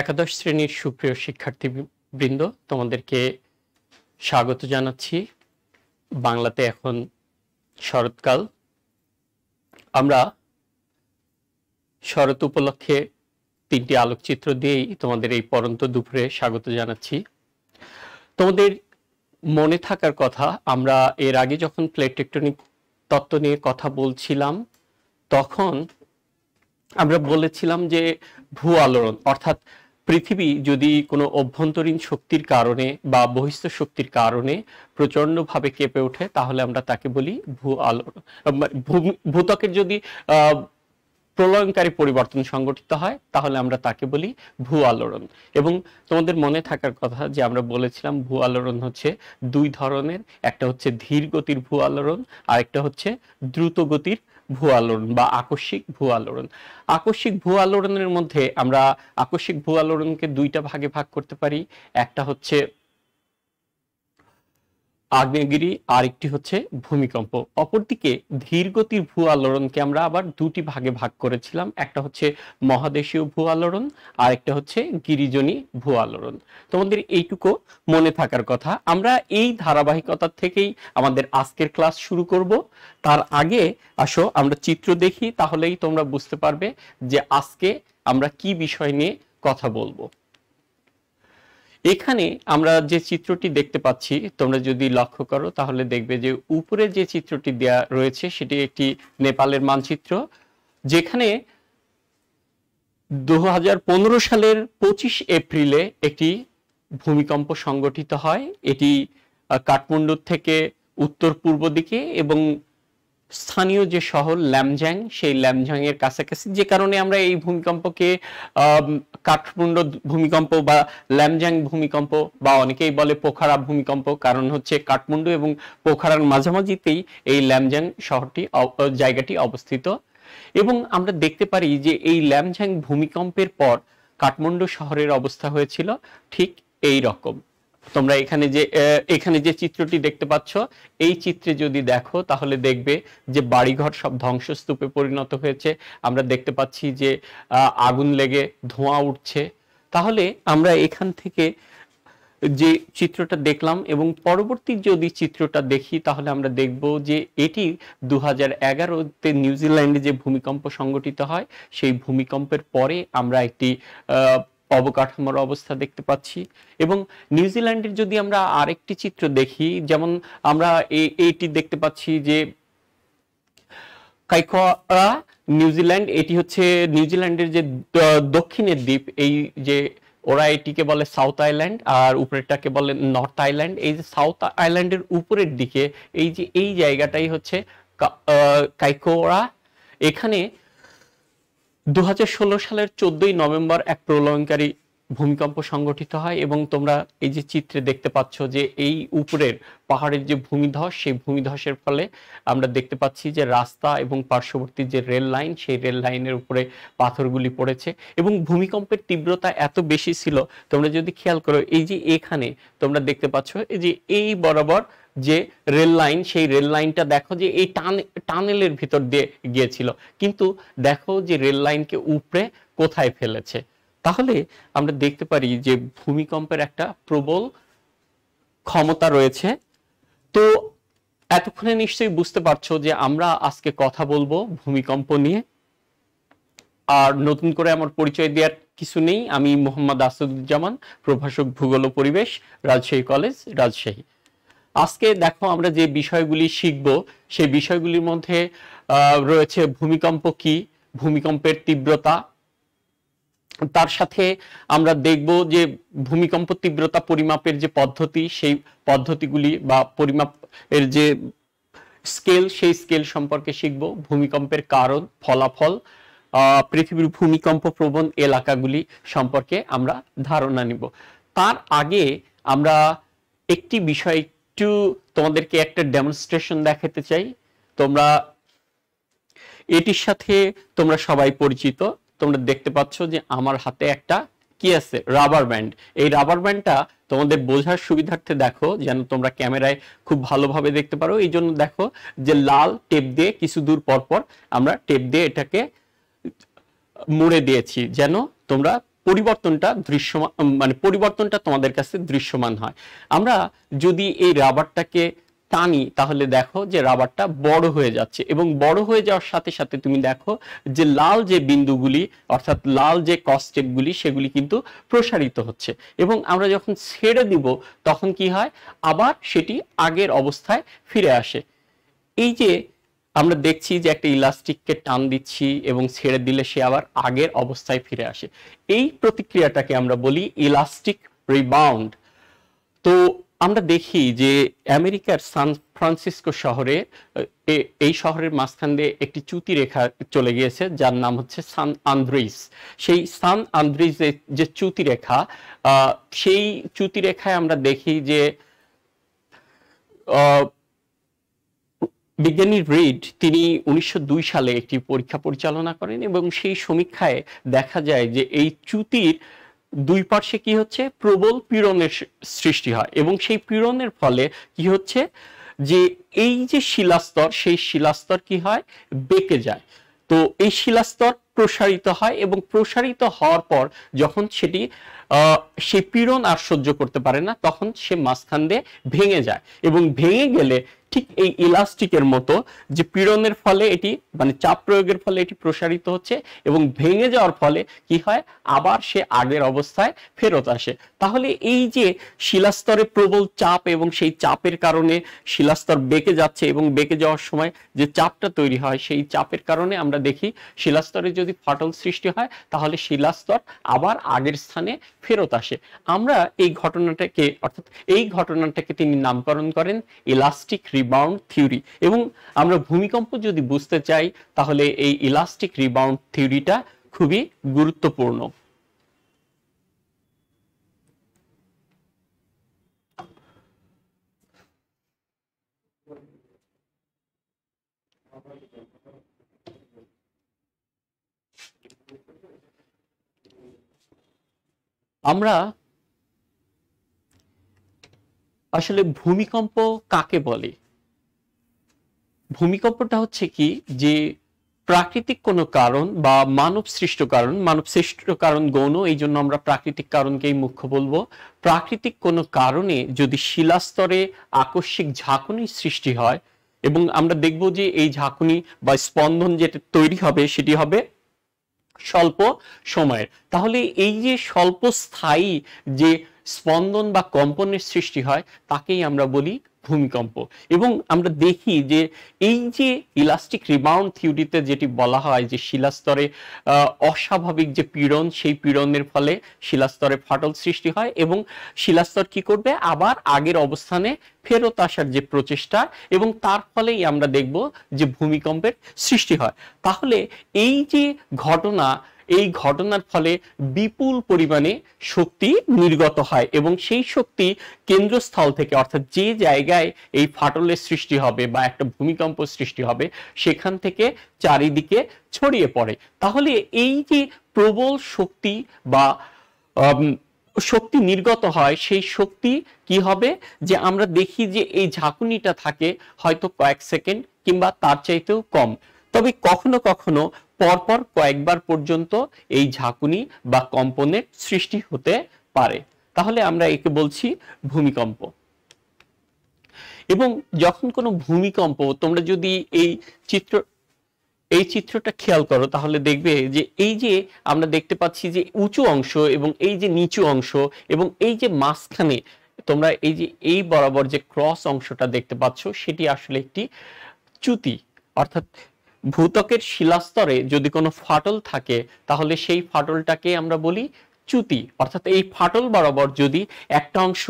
একাদশ শ্রেণীর সুপ্রিয় শিক্ষার্থী বৃন্দ তোমাদেরকে স্বাগত জানাচ্ছি বাংলাতে এখন শরৎকাল আমরা শরৎ উপলক্ষে তিনটি আলোকচিত্র দিয়েই তোমাদের এই পরন্ত দুপুরে স্বাগত জানাচ্ছি তোমাদের মনে থাকার কথা আমরা এর আগে যখন প্লেট টেকটনিক তত্ত্ব নিয়ে কথা বলছিলাম তখন আমরা বলেছিলাম যে ভূ আলোড়ন অর্থাৎ পৃথিবী যদি কোনো অভ্যন্তরীণ শক্তির কারণে বা বহিস্থ শক্তির কারণে প্রচণ্ডভাবে কেঁপে ওঠে তাহলে আমরা তাকে বলি ভূ আলো মানে ভূতকের যদি প্রলয়নকারী পরিবর্তন সংগঠিত হয় তাহলে আমরা তাকে বলি ভূ আলোড়ন এবং তোমাদের মনে থাকার কথা যে আমরা বলেছিলাম ভূ আলোড়ন হচ্ছে দুই ধরনের একটা হচ্ছে ধীর গতির ভূ আলোড়ন আর একটা হচ্ছে দ্রুত গতির ভূ আলোড়ন বা আকস্মিক ভূ আলোড়ন আকস্মিক ভূ আলোড়নের মধ্যে আমরা আকস্মিক ভূ আলোড়নকে দুইটা ভাগে ভাগ করতে পারি একটা হচ্ছে আগ্নেয়গিরি আর একটি হচ্ছে ভূমিকম্প অপরদিকে ধীর গতির ভূ আলোড়নকে আমরা আবার দুটি ভাগে ভাগ করেছিলাম একটা হচ্ছে মহাদেশীয় ভূ আলোড়ন আর একটা হচ্ছে গিরিজনী ভূ আলোড়ন তোমাদের এইটুকু মনে থাকার কথা আমরা এই ধারাবাহিকতার থেকেই আমাদের আজকের ক্লাস শুরু করব তার আগে আসো আমরা চিত্র দেখি তাহলেই তোমরা বুঝতে পারবে যে আজকে আমরা কি বিষয় নিয়ে কথা বলবো এখানে আমরা যে চিত্রটি দেখতে পাচ্ছি তোমরা যদি লক্ষ্য করো তাহলে দেখবে যে উপরে যে চিত্রটি দেয়া রয়েছে সেটি একটি নেপালের মানচিত্র যেখানে দু সালের ২৫ এপ্রিলে একটি ভূমিকম্প সংগঠিত হয় এটি কাঠমান্ডুর থেকে উত্তর পূর্ব দিকে এবং স্থানীয় যে শহর ল্যামজ্যাং সেই ল্যামজ্যাং এর কাছাকাছি যে কারণে আমরা এই ভূমিকম্পকে কাঠমুন্ড ভূমিকম্প বা ল্যামজ্যাং ভূমিকম্প বা অনেকেই বলে পোখারা ভূমিকম্প কারণ হচ্ছে কাঠমান্ডু এবং পোখারার মাঝামাঝিতেই এই ল্যামজ্যাং শহরটি জায়গাটি অবস্থিত এবং আমরা দেখতে পারি যে এই ল্যামজ্যাং ভূমিকম্পের পর কাঠমান্ডু শহরের অবস্থা হয়েছিল ঠিক এই রকম তোমরা এখানে যে এখানে যে চিত্রটি দেখতে পাচ্ছ এই চিত্রে যদি দেখো তাহলে দেখবে যে বাড়িঘর সব ধ্বংসস্তূপে পরিণত হয়েছে আমরা দেখতে পাচ্ছি যে আগুন লেগে ধোঁয়া উঠছে তাহলে আমরা এখান থেকে যে চিত্রটা দেখলাম এবং পরবর্তী যদি চিত্রটা দেখি তাহলে আমরা দেখব যে এটি দু হাজার এগারোতে নিউজিল্যান্ডে যে ভূমিকম্প সংগঠিত হয় সেই ভূমিকম্পের পরে আমরা একটি অবকাঠামোর অবস্থা দেখতে পাচ্ছি এবং নিউজিল্যান্ডের যদি আমরা আরেকটি চিত্র দেখি যেমন আমরা এইটি দেখতে পাচ্ছি যে কাইকোয়া নিউজিল্যান্ড এটি হচ্ছে নিউজিল্যান্ডের যে দক্ষিণের দ্বীপ এই যে ওরা এটিকে বলে সাউথ আইল্যান্ড আর উপরেরটাকে বলে নর্থ আইল্যান্ড এই যে সাউথ আইল্যান্ডের উপরের দিকে এই যে এই জায়গাটাই হচ্ছে কাইকোরা এখানে দু সালের চোদ্দই নভেম্বর এক প্রলয়নকারী ভূমিকম্প সংগঠিত হয় এবং তোমরা এই যে চিত্রে দেখতে পাচ্ছ যে এই উপরের পাহাড়ের যে ভূমিধস সেই ভূমিধসের ফলে আমরা দেখতে পাচ্ছি যে রাস্তা এবং পার্শ্ববর্তী যে রেল লাইন সেই রেল লাইনের উপরে পাথরগুলি পড়েছে এবং ভূমিকম্পের তীব্রতা এত বেশি ছিল তোমরা যদি খেয়াল করো এই যে এখানে তোমরা দেখতে পাচ্ছ এই যে এই বরাবর যে রেল লাইন সেই রেল লাইনটা দেখো যে এই টানেলের ভিতর দিয়ে গিয়েছিল কিন্তু দেখো যে রেল লাইনকে উপরে কোথায় ফেলেছে তাহলে আমরা দেখতে পারি যে ভূমিকম্পের একটা প্রবল ক্ষমতা রয়েছে তো এতক্ষণে নিশ্চয়ই বুঝতে পারছো যে আমরা আজকে কথা বলবো ভূমিকম্প নিয়ে আর নতুন করে আমার পরিচয় দেওয়ার কিছু নেই আমি মোহাম্মদ আসাদুজ্জামান প্রভাষক ভূগোল পরিবেশ রাজশাহী কলেজ রাজশাহী আজকে দেখো আমরা যে বিষয়গুলি শিখব সেই বিষয়গুলির মধ্যে রয়েছে ভূমিকম্প কি ভূমিকম্পের তীব্রতা তার সাথে আমরা দেখব যে ভূমিকম্প তীব্রতা পরিমাপের যে পদ্ধতি সেই পদ্ধতিগুলি বা পরিমাপ এর যে স্কেল সেই স্কেল সম্পর্কে শিখব ভূমিকম্পের কারণ ফলাফল পৃথিবীর ভূমিকম্প প্রবণ এলাকাগুলি সম্পর্কে আমরা ধারণা নিব তার আগে আমরা একটি বিষয় একটু তোমাদেরকে একটা ডেমনস্ট্রেশন দেখাতে চাই তোমরা এটির সাথে তোমরা সবাই পরিচিত তোমরা দেখতে পাচ্ছ যে আমার হাতে একটা কি আছে রাবার ব্যান্ড এই রাবার ব্যান্ডটা তোমাদের বোঝার সুবিধার্থে দেখো যেন তোমরা ক্যামেরায় খুব ভালোভাবে দেখতে পারো এই জন্য দেখো যে লাল টেপ দিয়ে কিছু দূর পরপর আমরা টেপ দিয়ে এটাকে মুড়ে দিয়েছি যেন তোমরা পরিবর্তনটা দৃশ্যমান মানে পরিবর্তনটা তোমাদের কাছে দৃশ্যমান হয় আমরা যদি এই রাবারটাকে টানি তাহলে দেখো যে রাবারটা বড় হয়ে যাচ্ছে এবং বড় হয়ে যাওয়ার সাথে সাথে তুমি দেখো যে লাল যে বিন্দুগুলি অর্থাৎ লাল যে কস্টেপগুলি সেগুলি কিন্তু প্রসারিত হচ্ছে এবং আমরা যখন ছেড়ে দিব তখন কি হয় আবার সেটি আগের অবস্থায় ফিরে আসে এই যে আমরা দেখছি যে একটা ইলাস্টিককে টান দিচ্ছি এবং ছেড়ে দিলে সে আবার আগের অবস্থায় ফিরে আসে এই প্রতিক্রিয়াটাকে আমরা বলি ইলাস্টিক রিবাউন্ড তো আমরা দেখি যে আমেরিকার সান ফ্রান্সিসকো শহরে এই শহরের মাঝখান দিয়ে একটি চুতি রেখা চলে গিয়েছে যার নাম হচ্ছে সান আন্দ্রিস সেই সান আন্দ্রিসের যে চুতি রেখা সেই চুতি রেখায় আমরা দেখি যে বিজ্ঞানী রেড তিনি উনিশশো সালে একটি পরীক্ষা পরিচালনা করেন এবং সেই সমীক্ষায় দেখা যায় যে এই চ্যুতির দুই পার্শ্বে কি হচ্ছে প্রবল পীড়নের সৃষ্টি হয় এবং সেই পীড়নের ফলে কি হচ্ছে যে এই যে শিলাস্তর সেই শিলাস্তর কি হয় বেঁকে যায় তো এই শিলাস্তর প্রসারিত হয় এবং প্রসারিত হওয়ার পর যখন সেটি সে পীড়ন আর সহ্য করতে পারে না তখন সে মাঝখান দিয়ে ভেঙে যায় এবং ভেঙে গেলে ঠিক এই ইলাস্টিকের মতো যে পীড়নের ফলে এটি মানে চাপ প্রয়োগের ফলে এটি প্রসারিত হচ্ছে এবং ভেঙে যাওয়ার ফলে কি হয় আবার সে আগের অবস্থায় ফেরত আসে তাহলে এই যে শিলাস্তরে প্রবল চাপ এবং সেই চাপের কারণে শিলাস্তর বেঁকে যাচ্ছে এবং বেঁকে যাওয়ার সময় যে চাপটা তৈরি হয় সেই চাপের কারণে আমরা দেখি শিলাস্তরে যদি ফাটল সৃষ্টি হয় তাহলে শিলাস্তর আবার আগের স্থানে ফেরত আসে আমরা এই ঘটনাটাকে অর্থাৎ এই ঘটনাটাকে তিনি নামকরণ করেন ইলাস্টিক রিবাউন্ড থিওরি এবং আমরা ভূমিকম্প যদি বুঝতে চাই তাহলে এই ইলাস্টিক রিবাউন্ড থিওরিটা খুবই গুরুত্বপূর্ণ আমরা আসলে ভূমিকম্প কাকে বলে ভূমিকম্পটা হচ্ছে কি যে প্রাকৃতিক কোনো কারণ বা মানব সৃষ্ট কারণ মানব সৃষ্ট কারণ গৌণ এই জন্য আমরা প্রাকৃতিক কারণকেই মুখ্য বলবো প্রাকৃতিক কোনো কারণে যদি শিলাস্তরে আকস্মিক ঝাঁকুনি সৃষ্টি হয় এবং আমরা দেখব যে এই ঝাঁকুনি বা স্পন্দন যেটা তৈরি হবে সেটি হবে স্বল্প সময়ের তাহলে এই যে স্বল্প স্থায়ী যে স্পন্দন বা কম্পনের সৃষ্টি হয় তাকেই আমরা বলি ভূমিকম্প এবং আমরা দেখি যে এই যে ইলাস্টিক রিবাউন্ড থিওরিতে যেটি বলা হয় যে শিলাস্তরে অস্বাভাবিক যে পীড়ন সেই পীড়নের ফলে শিলাস্তরে ফাটল সৃষ্টি হয় এবং শিলাস্তর কি করবে আবার আগের অবস্থানে ফেরত আসার যে প্রচেষ্টা এবং তার ফলেই আমরা দেখব যে ভূমিকম্পের সৃষ্টি হয় তাহলে এই যে ঘটনা এই ঘটনার ফলে বিপুল পরিমাণে শক্তি নির্গত হয় এবং সেই শক্তি কেন্দ্রস্থল থেকে অর্থাৎ যে জায়গায় এই ফাটলের সৃষ্টি হবে বা একটা ভূমিকম্প সৃষ্টি হবে সেখান থেকে চারিদিকে ছড়িয়ে পড়ে তাহলে এই যে প্রবল শক্তি বা শক্তি নির্গত হয় সেই শক্তি কি হবে যে আমরা দেখি যে এই ঝাঁকুনিটা থাকে হয়তো কয়েক সেকেন্ড কিংবা তার চাইতেও কম তবে কখনো কখনো পরপর কয়েকবার পর্যন্ত এই ঝাঁকুনি বা কম্পনের সৃষ্টি হতে পারে তাহলে আমরা একে বলছি ভূমিকম্প এবং যখন কোনো ভূমিকম্প তোমরা যদি এই চিত্র এই চিত্রটা খেয়াল করো তাহলে দেখবে যে এই যে আমরা দেখতে পাচ্ছি যে উঁচু অংশ এবং এই যে নিচু অংশ এবং এই যে মাঝখানে তোমরা এই যে এই বরাবর যে ক্রস অংশটা দেখতে পাচ্ছ সেটি আসলে একটি চ্যুতি অর্থাৎ ভূতকের শিলাস্তরে যদি কোনো ফাটল থাকে তাহলে সেই ফাটলটাকে আমরা বলি চুতি অর্থাৎ এই ফাটল বরাবর যদি একটা অংশ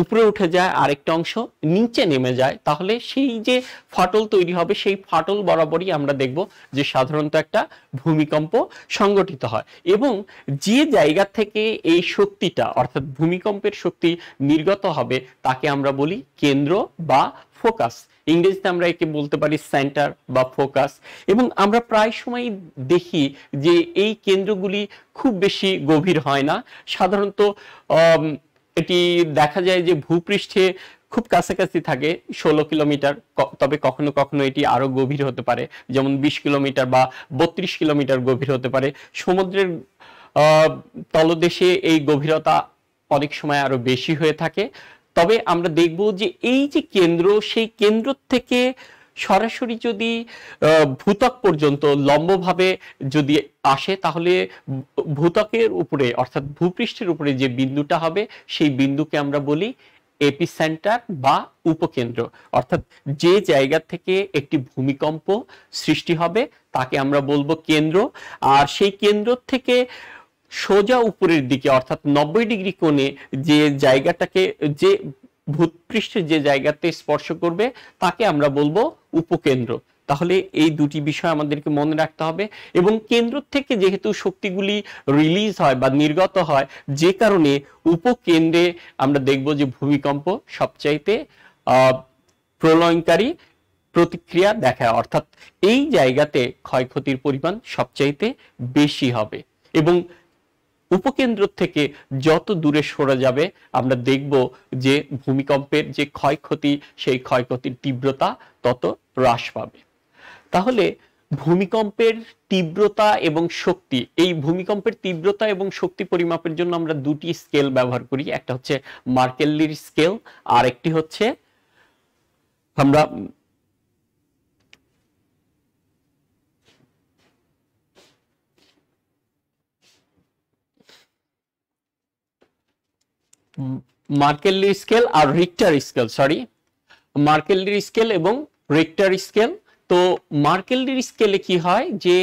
উপরে উঠে যায় আরেকটা অংশ নিচে নেমে যায় তাহলে সেই যে ফাটল তৈরি হবে সেই ফাটল বরাবরই আমরা দেখব যে সাধারণত একটা ভূমিকম্প সংগঠিত হয় এবং যে জায়গা থেকে এই শক্তিটা অর্থাৎ ভূমিকম্পের শক্তি নির্গত হবে তাকে আমরা বলি কেন্দ্র বা ফোকাস ইংরেজিতে আমরা একে বলতে পারি সেন্টার বা ফোকাস এবং আমরা প্রায় সময় দেখি যে এই কেন্দ্রগুলি খুব বেশি গভীর হয় না সাধারণত এটি দেখা যায় যে ভূপৃষ্ঠে খুব কাছাকাছি থাকে ষোলো কিলোমিটার তবে কখনো কখনো এটি আরো গভীর হতে পারে যেমন বিশ কিলোমিটার বা বত্রিশ কিলোমিটার গভীর হতে পারে সমুদ্রের তলদেশে এই গভীরতা অনেক সময় আরো বেশি হয়ে থাকে তবে আমরা দেখব যে এই যে কেন্দ্র সেই কেন্দ্র থেকে সরাসরি যদি ভূতক পর্যন্ত লম্বভাবে যদি আসে তাহলে ভূতকের উপরে অর্থাৎ ভূপৃষ্ঠের উপরে যে বিন্দুটা হবে সেই বিন্দুকে আমরা বলি সেন্টার বা উপকেন্দ্র অর্থাৎ যে জায়গা থেকে একটি ভূমিকম্প সৃষ্টি হবে তাকে আমরা বলবো কেন্দ্র আর সেই কেন্দ্র থেকে সোজা উপরের দিকে অর্থাৎ নব্বই ডিগ্রি কোণে যে জায়গাটাকে যে ভূতপৃষ্ঠের যে জায়গাতে স্পর্শ করবে তাকে আমরা বলবো উপকেন্দ্র তাহলে এই দুটি বিষয় আমাদেরকে মনে রাখতে হবে এবং কেন্দ্র থেকে যেহেতু শক্তিগুলি রিলিজ হয় বা নির্গত হয় যে কারণে উপকেন্দ্রে আমরা দেখব যে ভূমিকম্প সবচাইতে প্রলয়নকারী প্রতিক্রিয়া দেখায় অর্থাৎ এই জায়গাতে ক্ষয়ক্ষতির পরিমাণ সবচাইতে বেশি হবে এবং উপকেন্দ্র থেকে যত দূরে সরে যাবে আমরা দেখব যে ভূমিকম্পের যে ক্ষয়ক্ষতি সেই ক্ষয়ক্ষতির তীব্রতা তত হ্রাস পাবে তাহলে ভূমিকম্পের তীব্রতা এবং শক্তি এই ভূমিকম্পের তীব্রতা এবং শক্তি পরিমাপের জন্য আমরা দুটি স্কেল ব্যবহার করি একটা হচ্ছে মার্কেল্লির স্কেল আর একটি হচ্ছে আমরা মার্কেলি স্কেল আর Richter scale sorry Mercalli scale এবং রিক্টার স্কেল তো মার্কেলডির স্কেলে কি হয় যে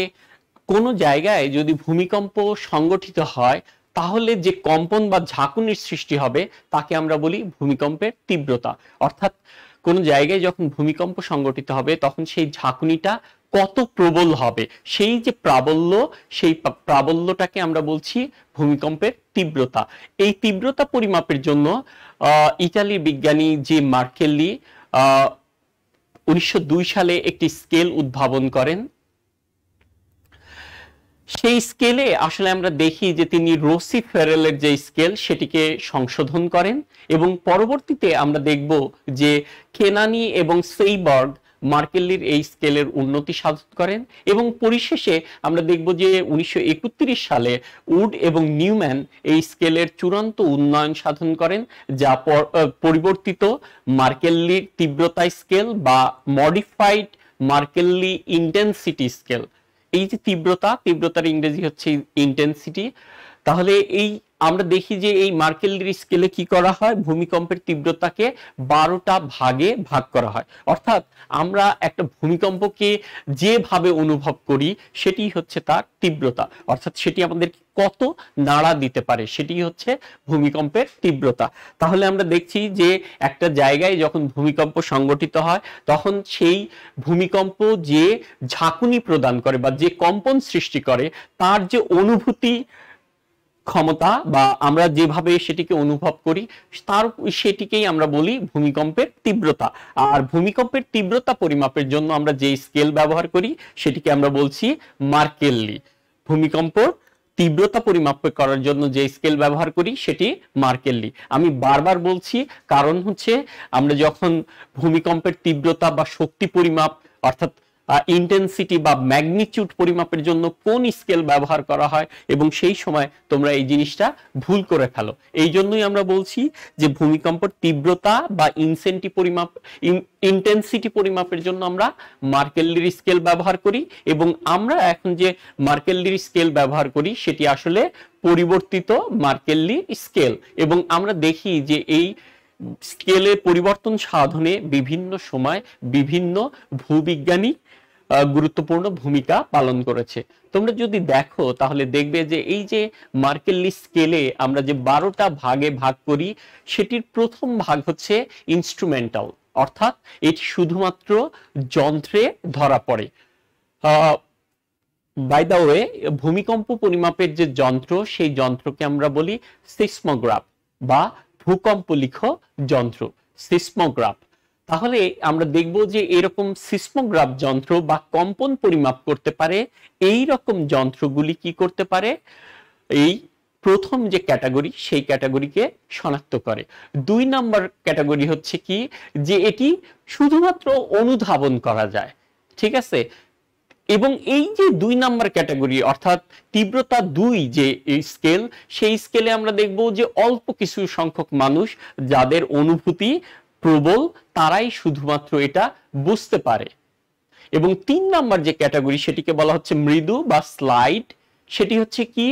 কোনো জায়গায় যদি ভূমিকম্প সংগঠিত হয় তাহলে যে কম্পন বা ঝাঁকুনির সৃষ্টি হবে তাকে আমরা বলি ভূমিকম্পের তীব্রতা অর্থাৎ কোনো জায়গায় যখন ভূমিকম্প সংগঠিত হবে তখন সেই ঝাঁকুনিটা কত প্রবল হবে সেই যে প্রাবল্য সেই প্রাবল্যটাকে আমরা বলছি ভূমিকম্পের তীব্রতা এই তীব্রতা পরিমাপের জন্য ইতালির বিজ্ঞানী যে মার্কেল্লি উনিশশো সালে একটি স্কেল উদ্ভাবন করেন সেই স্কেলে আসলে আমরা দেখি যে তিনি রোসি ফেরেলের যে স্কেল সেটিকে সংশোধন করেন এবং পরবর্তীতে আমরা দেখব যে কেনানি এবং সেইবর্গ মার্কেল্লির এই স্কেলের উন্নতি সাধন করেন এবং পরিশেষে আমরা দেখব যে উনিশশো সালে উড এবং নিউম্যান এই স্কেলের চূড়ান্ত উন্নয়ন সাধন করেন যা পরিবর্তিত মার্কেল্লির তীব্রতা স্কেল বা মডিফাইড মার্কেল্লি ইন্টেন্সিটি স্কেল এই যে তীব্রতা তীব্রতার ইংরেজি হচ্ছে ইন্টেন্সিটি তাহলে এই আমরা দেখি যে এই মার্কেল স্কেলে কি করা হয় ভূমিকম্পের তীব্রতাকে বারোটা ভাগে ভাগ করা হয় অর্থাৎ আমরা একটা ভূমিকম্পকে যেভাবে অনুভব করি সেটি হচ্ছে তার তীব্রতা অর্থাৎ সেটি আমাদের কত নাড়া দিতে পারে সেটি হচ্ছে ভূমিকম্পের তীব্রতা তাহলে আমরা দেখছি যে একটা জায়গায় যখন ভূমিকম্প সংগঠিত হয় তখন সেই ভূমিকম্প যে ঝাঁকুনি প্রদান করে বা যে কম্পন সৃষ্টি করে তার যে অনুভূতি ক্ষমতা বা আমরা যেভাবে সেটিকে অনুভব করি তার সেটিকেই আমরা বলি ভূমিকম্পের তীব্রতা আর ভূমিকম্পের তীব্রতা পরিমাপের জন্য আমরা যে স্কেল ব্যবহার করি সেটিকে আমরা বলছি মার্কেললি ভূমিকম্প তীব্রতা পরিমাপ করার জন্য যে স্কেল ব্যবহার করি সেটি মার্কেললি আমি বারবার বলছি কারণ হচ্ছে আমরা যখন ভূমিকম্পের তীব্রতা বা শক্তি পরিমাপ অর্থাৎ ইন্টেন্সিটি বা ম্যাগনিচিউড পরিমাপের জন্য কোন স্কেল ব্যবহার করা হয় এবং সেই সময় তোমরা এই জিনিসটা ভুল করে ফেলো এই জন্যই আমরা বলছি যে ভূমিকম্পর তীব্রতা বা ইনসেন্টি পরিমাপ ইন্টেন্সিটি পরিমাপের জন্য আমরা মার্কেলির স্কেল ব্যবহার করি এবং আমরা এখন যে মার্কেলির স্কেল ব্যবহার করি সেটি আসলে পরিবর্তিত মার্কেলির স্কেল এবং আমরা দেখি যে এই স্কেলে পরিবর্তন সাধনে বিভিন্ন সময় বিভিন্ন ভূবিজ্ঞানী গুরুত্বপূর্ণ ভূমিকা পালন করেছে তোমরা যদি দেখো তাহলে দেখবে যে এই যে মার্কেললি স্কেলে আমরা যে বারোটা ভাগে ভাগ করি সেটির প্রথম ভাগ হচ্ছে ইনস্ট্রুমেন্টাল অর্থাৎ এটি শুধুমাত্র যন্ত্রে ধরা পড়ে বাই দ্য ওয়ে ভূমিকম্প পরিমাপের যে যন্ত্র সেই যন্ত্রকে আমরা বলি সিসমোগ্রাফ বা ভূকম্প লিখ যন্ত্র সিসমোগ্রাফ তাহলে আমরা দেখব যে এরকম সিসমোগ্রাফ যন্ত্র বা কম্পন পরিমাপ করতে পারে এই রকম যন্ত্রগুলি কি করতে পারে এই প্রথম যে ক্যাটাগরি সেই ক্যাটাগরিকে শনাক্ত করে দুই নম্বর ক্যাটাগরি হচ্ছে কি যে এটি শুধুমাত্র অনুধাবন করা যায় ঠিক আছে এবং এই যে দুই নাম্বার ক্যাটাগরি অর্থাৎ তীব্রতা দুই যে স্কেল সেই স্কেলে আমরা দেখব যে অল্প কিছু সংখ্যক মানুষ যাদের অনুভূতি প্রবল তারাই শুধুমাত্র এটা বুঝতে পারে এবং তিন নাম্বার যে ক্যাটাগরি সেটিকে বলা হচ্ছে মৃদু বা স্লাইড সেটি হচ্ছে কি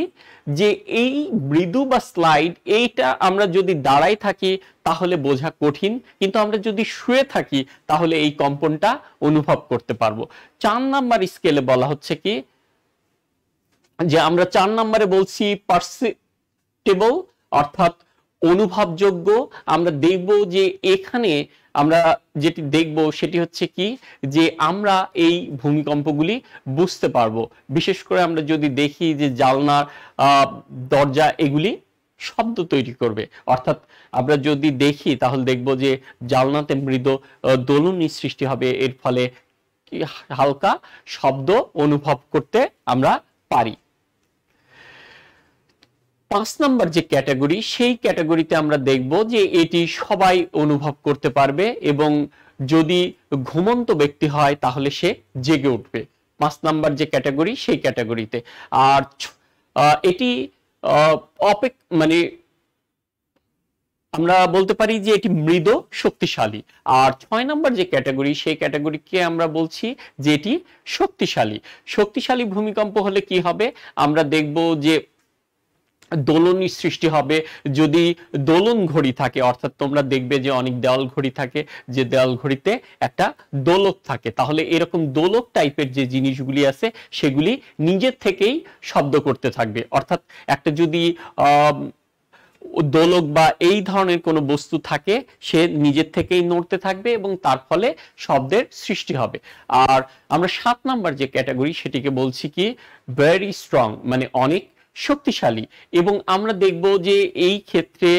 যে এই মৃদু বা স্লাইড এইটা আমরা যদি দাঁড়াই থাকি তাহলে বোঝা কঠিন কিন্তু আমরা যদি শুয়ে থাকি তাহলে এই কম্পনটা অনুভব করতে পারবো চার নাম্বার স্কেলে বলা হচ্ছে কি যে আমরা চার নাম্বারে বলছি পার্সিটেবল অর্থাৎ অনুভবযোগ্য আমরা দেখব যে এখানে আমরা যেটি দেখব সেটি হচ্ছে কি যে আমরা এই ভূমিকম্পগুলি বুঝতে পারবো বিশেষ করে আমরা যদি দেখি যে জালনার দরজা এগুলি শব্দ তৈরি করবে অর্থাৎ আমরা যদি দেখি তাহলে দেখব যে জালনাতে মৃদু দোলনী সৃষ্টি হবে এর ফলে হালকা শব্দ অনুভব করতে আমরা পারি পাঁচ নাম্বার যে ক্যাটাগরি সেই ক্যাটাগরিতে আমরা দেখব যে এটি সবাই অনুভব করতে পারবে এবং যদি ঘুমন্ত ব্যক্তি হয় তাহলে সে জেগে উঠবে পাঁচ নাম্বার যে ক্যাটাগরি সেই ক্যাটাগরিতে আর এটি অপেক মানে আমরা বলতে পারি যে এটি মৃদ শক্তিশালী আর ছয় নাম্বার যে ক্যাটাগরি সেই ক্যাটাগরিকে আমরা বলছি যে এটি শক্তিশালী শক্তিশালী ভূমিকম্প হলে কি হবে আমরা দেখব যে দোলনই সৃষ্টি হবে যদি দোলন ঘড়ি থাকে অর্থাৎ তোমরা দেখবে যে অনেক দেওয়াল ঘড়ি থাকে যে দেওয়াল ঘড়িতে একটা দোলক থাকে তাহলে এরকম দোলক টাইপের যে জিনিসগুলি আছে সেগুলি নিজের থেকেই শব্দ করতে থাকবে অর্থাৎ একটা যদি দোলক বা এই ধরনের কোনো বস্তু থাকে সে নিজের থেকেই নড়তে থাকবে এবং তার ফলে শব্দের সৃষ্টি হবে আর আমরা সাত নাম্বার যে ক্যাটাগরি সেটিকে বলছি কি ভেরি স্ট্রং মানে অনেক শক্তিশালী এবং আমরা দেখব যে এই ক্ষেত্রে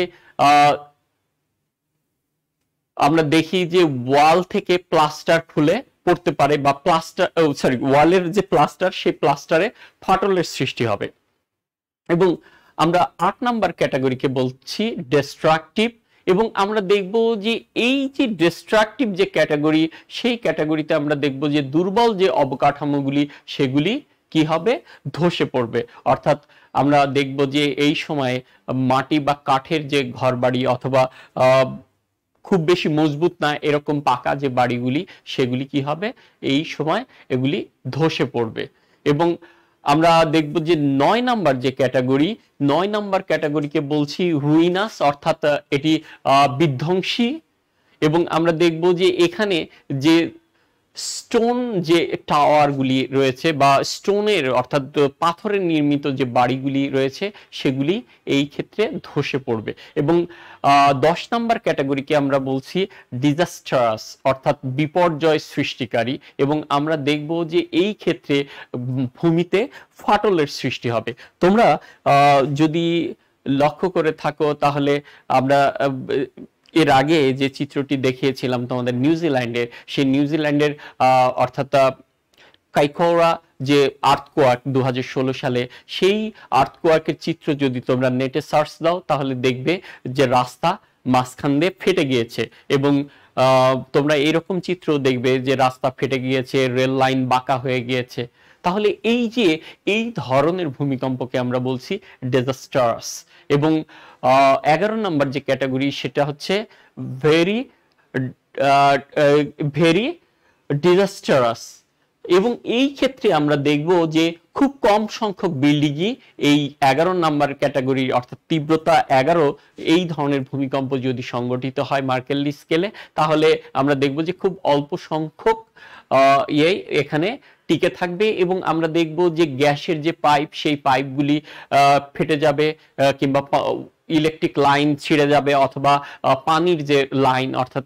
আমরা দেখি যে ওয়াল থেকে প্লাস্টার খুলে পড়তে পারে বা প্লাস্টার সরি ওয়ালের যে প্লাস্টার সেই প্লাস্টারে ফাটলের সৃষ্টি হবে এবং আমরা আট নাম্বার ক্যাটাগরিকে বলছি ডিস্ট্রাকটিভ এবং আমরা দেখব যে এই যে ডিস্ট্রাকটিভ যে ক্যাটাগরি সেই ক্যাটাগরিতে আমরা দেখব যে দুর্বল যে অবকাঠামোগুলি সেগুলি কি হবে ধসে পড়বে অর্থাৎ আমরা দেখব যে এই সময়ে মাটি বা কাঠের যে ঘরবাড়ি অথবা খুব বেশি মজবুত না এরকম পাকা যে বাড়িগুলি সেগুলি কি হবে এই সময় এগুলি ধসে পড়বে এবং আমরা দেখব যে নয় নাম্বার যে ক্যাটাগরি নয় নাম্বার ক্যাটাগরিকে বলছি রুইনাস অর্থাৎ এটি বিধ্বংসী এবং আমরা দেখব যে এখানে যে স্টোন যে টাওয়ারগুলি রয়েছে বা স্টোনের অর্থাৎ পাথরের নির্মিত যে বাড়িগুলি রয়েছে সেগুলি এই ক্ষেত্রে ধসে পড়বে এবং দশ নম্বর ক্যাটাগরিকে আমরা বলছি ডিজাস্টারাস অর্থাৎ বিপর্যয় সৃষ্টিকারী এবং আমরা দেখব যে এই ক্ষেত্রে ভূমিতে ফাটলের সৃষ্টি হবে তোমরা যদি লক্ষ্য করে থাকো তাহলে আমরা এর আগে যে চিত্রটি দেখিয়েছিলাম তোমাদের নিউজিল্যান্ডের সেই নিউজিল্যান্ডের অর্থাৎ কাইকোরা যে আর্থ কোয়ার্ক দু সালে সেই আর্থ কোয়ার্কের চিত্র যদি তোমরা নেটে সার্চ দাও তাহলে দেখবে যে রাস্তা মাঝখান দিয়ে ফেটে গিয়েছে এবং তোমরা এরকম চিত্র দেখবে যে রাস্তা ফেটে গিয়েছে রেল লাইন বাঁকা হয়ে গিয়েছে তাহলে এই যে এই ধরনের ভূমিকম্পকে আমরা বলছি ডেজাস্টার্স এবং এগারো নম্বর যে ক্যাটাগরি সেটা হচ্ছে ভেরি ভেরি ডিজাস্টারাস এবং এই ক্ষেত্রে আমরা দেখব যে খুব কম সংখ্যক বিল্ডিংই এই এগারো নাম্বার ক্যাটাগরি অর্থাৎ তীব্রতা এগারো এই ধরনের ভূমিকম্প যদি সংগঠিত হয় মার্কেল স্কেলে তাহলে আমরা দেখব যে খুব অল্প সংখ্যক ইয়ে এখানে টিকে থাকবে এবং আমরা দেখব যে গ্যাসের যে পাইপ সেই পাইপগুলি ফেটে যাবে কিংবা ইলেকট্রিক লাইন ছিঁড়ে যাবে অথবা পানির যে লাইন অর্থাৎ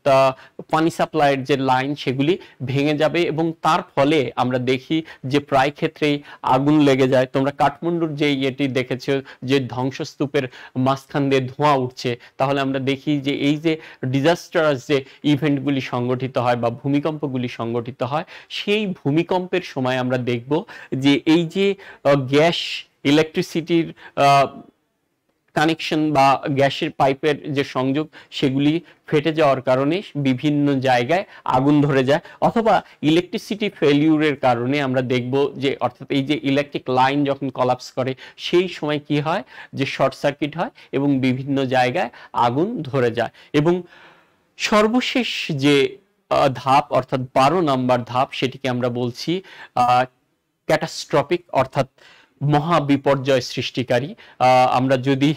পানি সাপ্লাইয়ের যে লাইন সেগুলি ভেঙে যাবে এবং তার ফলে আমরা দেখি যে প্রায় ক্ষেত্রেই আগুন লেগে যায় তোমরা কাঠমান্ডুর যে ইয়েটি দেখেছো যে ধ্বংসস্তূপের মাঝখান দিয়ে ধোঁয়া উঠছে তাহলে আমরা দেখি যে এই যে ডিজাস্টারাস যে ইভেন্টগুলি সংগঠিত হয় বা ভূমিকম্পগুলি সংগঠিত হয় সেই ভূমিকম্পের সময় আমরা দেখব যে এই যে গ্যাস ইলেকট্রিসিটির কানেকশন বা গ্যাসের পাইপের যে সংযোগ সেগুলি ফেটে যাওয়ার কারণে বিভিন্ন জায়গায় আগুন ধরে যায় অথবা ইলেকট্রিসিটি ফেলিউরের কারণে আমরা দেখব যে অর্থাৎ এই যে ইলেকট্রিক লাইন যখন কলাপস করে সেই সময় কি হয় যে শর্ট সার্কিট হয় এবং বিভিন্ন জায়গায় আগুন ধরে যায় এবং সর্বশেষ যে ধাপ অর্থাৎ বারো নাম্বার ধাপ সেটিকে আমরা বলছি ক্যাটাস্ট্রপিক অর্থাৎ মহা বিপর্যয় সৃষ্টিকারী আমরা যদি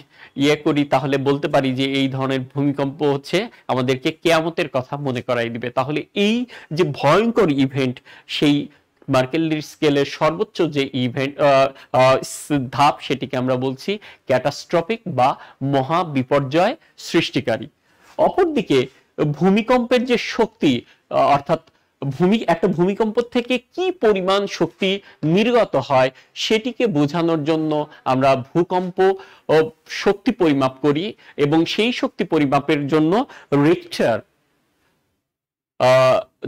ইয়ে করি তাহলে বলতে পারি যে এই ধরনের ভূমিকম্প হচ্ছে আমাদেরকে কেয়ামতের কথা মনে করাই দিবে তাহলে এই যে ভয়ঙ্কর ইভেন্ট সেই মার্কেলির স্কেলের সর্বোচ্চ যে ইভেন্ট ধাপ সেটিকে আমরা বলছি ক্যাটাস্ট্রফিক বা মহা বিপর্যয় সৃষ্টিকারী অপরদিকে ভূমিকম্পের যে শক্তি অর্থাৎ ভূমি একটা ভূমিকম্প থেকে কি পরিমাণ শক্তি নির্গত হয় সেটিকে বোঝানোর জন্য আমরা ভূকম্প শক্তি পরিমাপ করি এবং সেই শক্তি পরিমাপের জন্য রিক্টার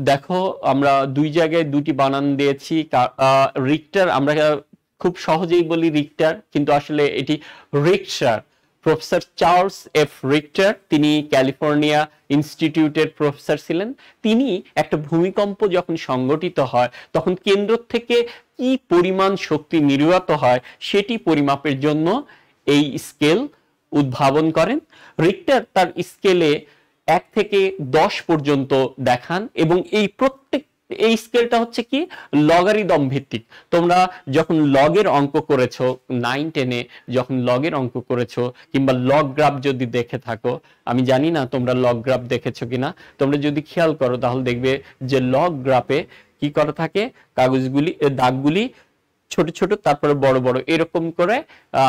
দেখো আমরা দুই জায়গায় দুটি বানান দিয়েছি রিক্টার আমরা খুব সহজেই বলি রিক্টার কিন্তু আসলে এটি রিক্সার প্রফেসর চার্লস এফ রিক্টার তিনি ক্যালিফোর্নিয়া ইনস্টিটিউটের প্রফেসর ছিলেন তিনি একটা ভূমিকম্প যখন সংগঠিত হয় তখন কেন্দ্র থেকে কি পরিমাণ শক্তি নির্গত হয় সেটি পরিমাপের জন্য এই স্কেল উদ্ভাবন করেন রিক্টার তার স্কেলে এক থেকে দশ পর্যন্ত দেখান এবং এই প্রত্যেক এই স্কেলটা হচ্ছে কি লগারিদম ভিত্তিক তোমরা যখন লগের অঙ্ক করেছো নাইন টেনে যখন লগের অঙ্ক করেছো কিংবা লগ গ্রাফ যদি দেখে থাকো আমি জানি না তোমরা লগ গ্রাফ দেখেছো কিনা তোমরা যদি খেয়াল করো তাহলে দেখবে যে লগ গ্রাফে কি করা থাকে কাগজগুলি দাগগুলি ছোট ছোট তারপরে বড় বড় এরকম করে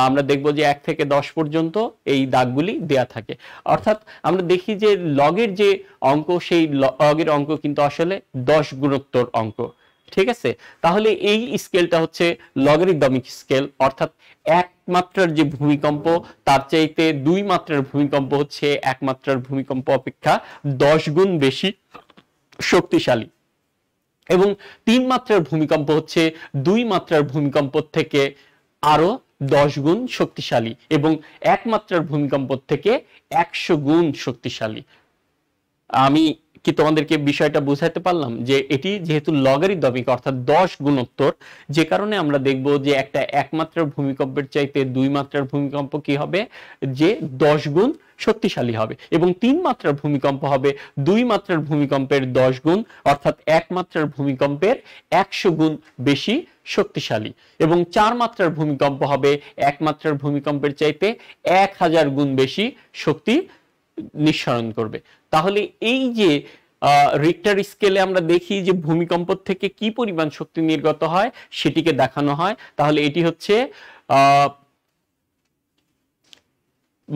আমরা দেখব যে এক থেকে দশ পর্যন্ত এই দাগগুলি দেয়া থাকে অর্থাৎ আমরা দেখি যে লগের যে অঙ্ক সেই লগের অঙ্ক কিন্তু আসলে দশ গুণোত্তর অঙ্ক ঠিক আছে তাহলে এই স্কেলটা হচ্ছে লগারিদমিক স্কেল অর্থাৎ এক মাত্রার যে ভূমিকম্প তার চাইতে দুই মাত্রার ভূমিকম্প হচ্ছে এক মাত্রার ভূমিকম্প অপেক্ষা দশ গুণ বেশি শক্তিশালী এবং তিন মাত্রার ভূমিকম্প হচ্ছে দুই মাত্রার ভূমিকম্প থেকে আরো দশ গুণ শক্তিশালী এবং এক মাত্রার ভূমিকম্প থেকে একশো গুণ শক্তিশালী আমি কি তোমাদেরকে বিষয়টা বুঝাইতে পারলাম যে এটি যেহেতু লগারিদমিক অর্থাৎ দশ গুণোত্তর যে কারণে আমরা দেখব যে একটা একমাত্রার ভূমিকম্পের চাইতে দুই মাত্রার ভূমিকম্প কি হবে যে দশ গুণ শক্তিশালী হবে এবং তিন মাত্রার ভূমিকম্প হবে দুই মাত্রার ভূমিকম্পের দশ গুণ অর্থাৎ এক মাত্রার ভূমিকম্পের একশো গুণ বেশি শক্তিশালী এবং চার মাত্রার ভূমিকম্প হবে এক মাত্রার ভূমিকম্পের চাইতে এক হাজার গুণ বেশি শক্তি নিঃসরণ করবে তাহলে এই যে রিক্টার স্কেলে আমরা দেখি যে ভূমিকম্পর থেকে কি পরিমাণ শক্তি নির্গত হয় সেটিকে দেখানো হয় তাহলে এটি হচ্ছে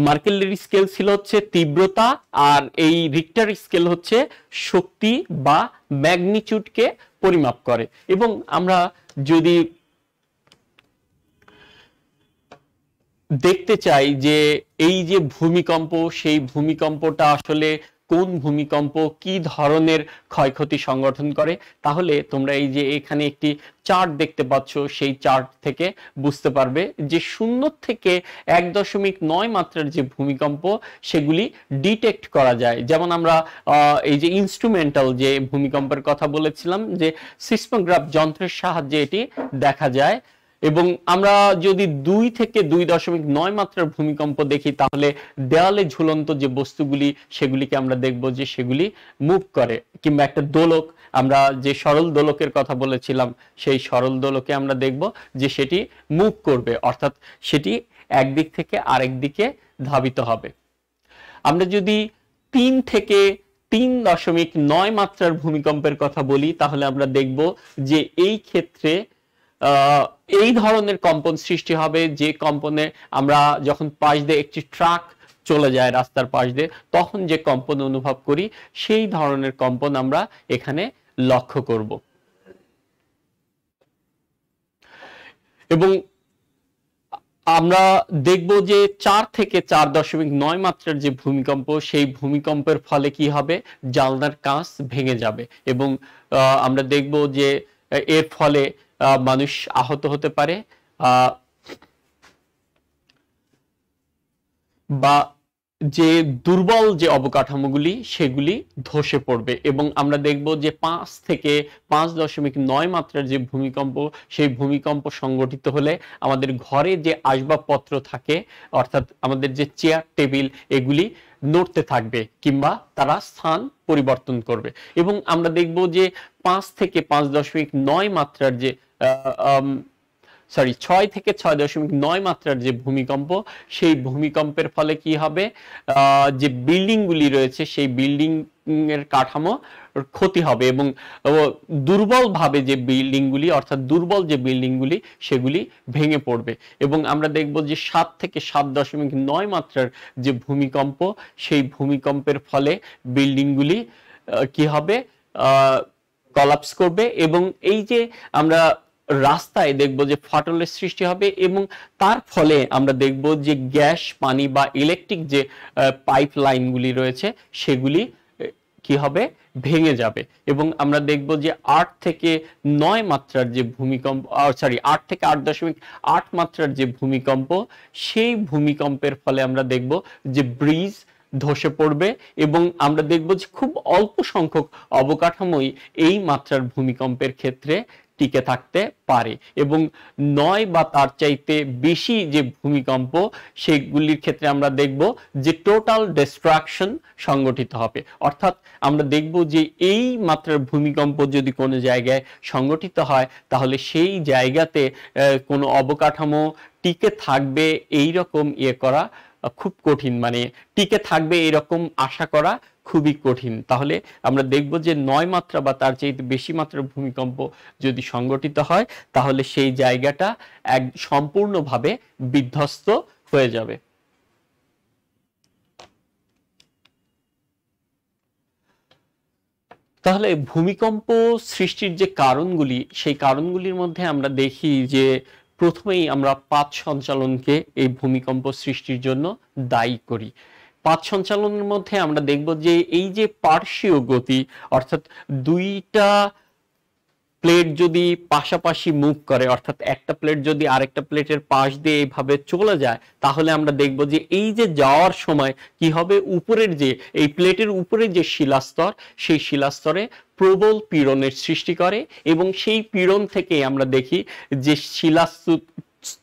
মার্কেলের স্কেল ছিল হচ্ছে তীব্রতা আর এই রিক্টার স্কেল হচ্ছে শক্তি বা ম্যাগনিচিউডকে পরিমাপ করে এবং আমরা যদি দেখতে চাই যে এই যে ভূমিকম্প সেই ভূমিকম্পটা আসলে কোন ভূমিকম্প কি ধরনের ক্ষয়ক্ষতি সংগঠন করে তাহলে তোমরা এই যে এখানে একটি চার্ট দেখতে পাচ্ছ সেই চার্ট থেকে বুঝতে পারবে যে শূন্য থেকে এক দশমিক নয় মাত্রার যে ভূমিকম্প সেগুলি ডিটেক্ট করা যায় যেমন আমরা এই যে ইনস্ট্রুমেন্টাল যে ভূমিকম্পের কথা বলেছিলাম যে সিসমোগ্রাফ যন্ত্রের সাহায্যে এটি দেখা যায় এবং আমরা যদি দুই থেকে দুই দশমিক নয় মাত্রার ভূমিকম্প দেখি তাহলে দেয়ালে ঝুলন্ত যে বস্তুগুলি সেগুলিকে আমরা দেখব যে সেগুলি মুভ করে কিংবা একটা দোলক আমরা যে সরল দোলকের কথা বলেছিলাম সেই সরল দোলকে আমরা দেখব যে সেটি মুভ করবে অর্থাৎ সেটি একদিক থেকে আরেক দিকে ধাবিত হবে আমরা যদি তিন থেকে তিন দশমিক নয় মাত্রার ভূমিকম্পের কথা বলি তাহলে আমরা দেখব যে এই ক্ষেত্রে এই ধরনের কম্পন সৃষ্টি হবে যে কম্পনে আমরা যখন পাশ দিয়ে একটি ট্রাক চলে যায় রাস্তার পাশ দিয়ে তখন যে কম্পন অনুভব করি সেই ধরনের কম্পন আমরা এখানে লক্ষ্য করব এবং আমরা দেখব যে চার থেকে চার দশমিক নয় মাত্রার যে ভূমিকম্প সেই ভূমিকম্পের ফলে কি হবে জালনার কাঁচ ভেঙে যাবে এবং আমরা দেখব যে এর ফলে মানুষ আহত হতে পারে বা যে দুর্বল যে অবকাঠামোগুলি সেগুলি ধসে পড়বে এবং আমরা দেখব যে পাঁচ থেকে পাঁচ দশমিক নয় মাত্রার যে ভূমিকম্প সেই ভূমিকম্প সংগঠিত হলে আমাদের ঘরে যে আসবাবপত্র থাকে অর্থাৎ আমাদের যে চেয়ার টেবিল এগুলি নড়তে থাকবে কিংবা তারা স্থান পরিবর্তন করবে এবং আমরা দেখব যে পাঁচ থেকে পাঁচ দশমিক নয় মাত্রার যে সরি ছয় থেকে ছয় দশমিক নয় মাত্রার যে ভূমিকম্প সেই ভূমিকম্পের ফলে কি হবে যে বিল্ডিংগুলি রয়েছে সেই বিল্ডিং এর কাঠামো ক্ষতি হবে এবং দুর্বলভাবে যে বিল্ডিংগুলি অর্থাৎ দুর্বল যে বিল্ডিংগুলি সেগুলি ভেঙে পড়বে এবং আমরা দেখব যে সাত থেকে সাত দশমিক নয় মাত্রার যে ভূমিকম্প সেই ভূমিকম্পের ফলে বিল্ডিংগুলি কি হবে কলাপস করবে এবং এই যে আমরা রাস্তায় দেখব যে ফাটলের সৃষ্টি হবে এবং তার ফলে আমরা দেখব যে গ্যাস পানি বা ইলেকট্রিক যে পাইপ লাইনগুলি রয়েছে সেগুলি কি হবে ভেঙে যাবে এবং আমরা দেখব যে আট থেকে নয় মাত্রার যে ভূমিকম্প সরি আট থেকে আট দশমিক আট মাত্রার যে ভূমিকম্প সেই ভূমিকম্পের ফলে আমরা দেখব যে ব্রিজ ধসে পড়বে এবং আমরা দেখব যে খুব অল্প সংখ্যক অবকাঠামোই এই মাত্রার ভূমিকম্পের ক্ষেত্রে টিকে থাকতে পারে এবং নয় বা তার চাইতে বেশি যে ভূমিকম্প সেগুলির ক্ষেত্রে আমরা দেখব যে টোটাল ডিস্ট্রাকশন সংগঠিত হবে অর্থাৎ আমরা দেখব যে এই মাত্রার ভূমিকম্প যদি কোনো জায়গায় সংগঠিত হয় তাহলে সেই জায়গাতে কোনো অবকাঠামো টিকে থাকবে এই রকম ইয়ে করা খুব কঠিন মানে টিকে থাকবে এরকম আশা করা খুবই কঠিন তাহলে আমরা দেখব যে নয় মাত্রা বা তার চাইতে বেশি মাত্রার ভূমিকম্প যদি সংগঠিত হয় তাহলে সেই জায়গাটা এক সম্পূর্ণভাবে বিধ্বস্ত হয়ে যাবে তাহলে ভূমিকম্প সৃষ্টির যে কারণগুলি সেই কারণগুলির মধ্যে আমরা দেখি যে প্রথমেই আমরা পাঁচ সঞ্চালনকে এই ভূমিকম্প সৃষ্টির জন্য দায়ী করি পাঁচ সঞ্চালনের মধ্যে আমরা দেখব যে এই যে পার্শ্বীয় গতি অর্থাৎ দুইটা প্লেট যদি পাশাপাশি মুভ করে অর্থাৎ একটা প্লেট যদি আরেকটা প্লেটের পাশ দিয়ে এইভাবে চলে যায় তাহলে আমরা দেখব যে এই যে যাওয়ার সময় কি হবে উপরের যে এই প্লেটের উপরে যে শিলাস্তর সেই শিলাস্তরে প্রবল পীড়নের সৃষ্টি করে এবং সেই পীড়ন থেকে আমরা দেখি যে শিলাস্তু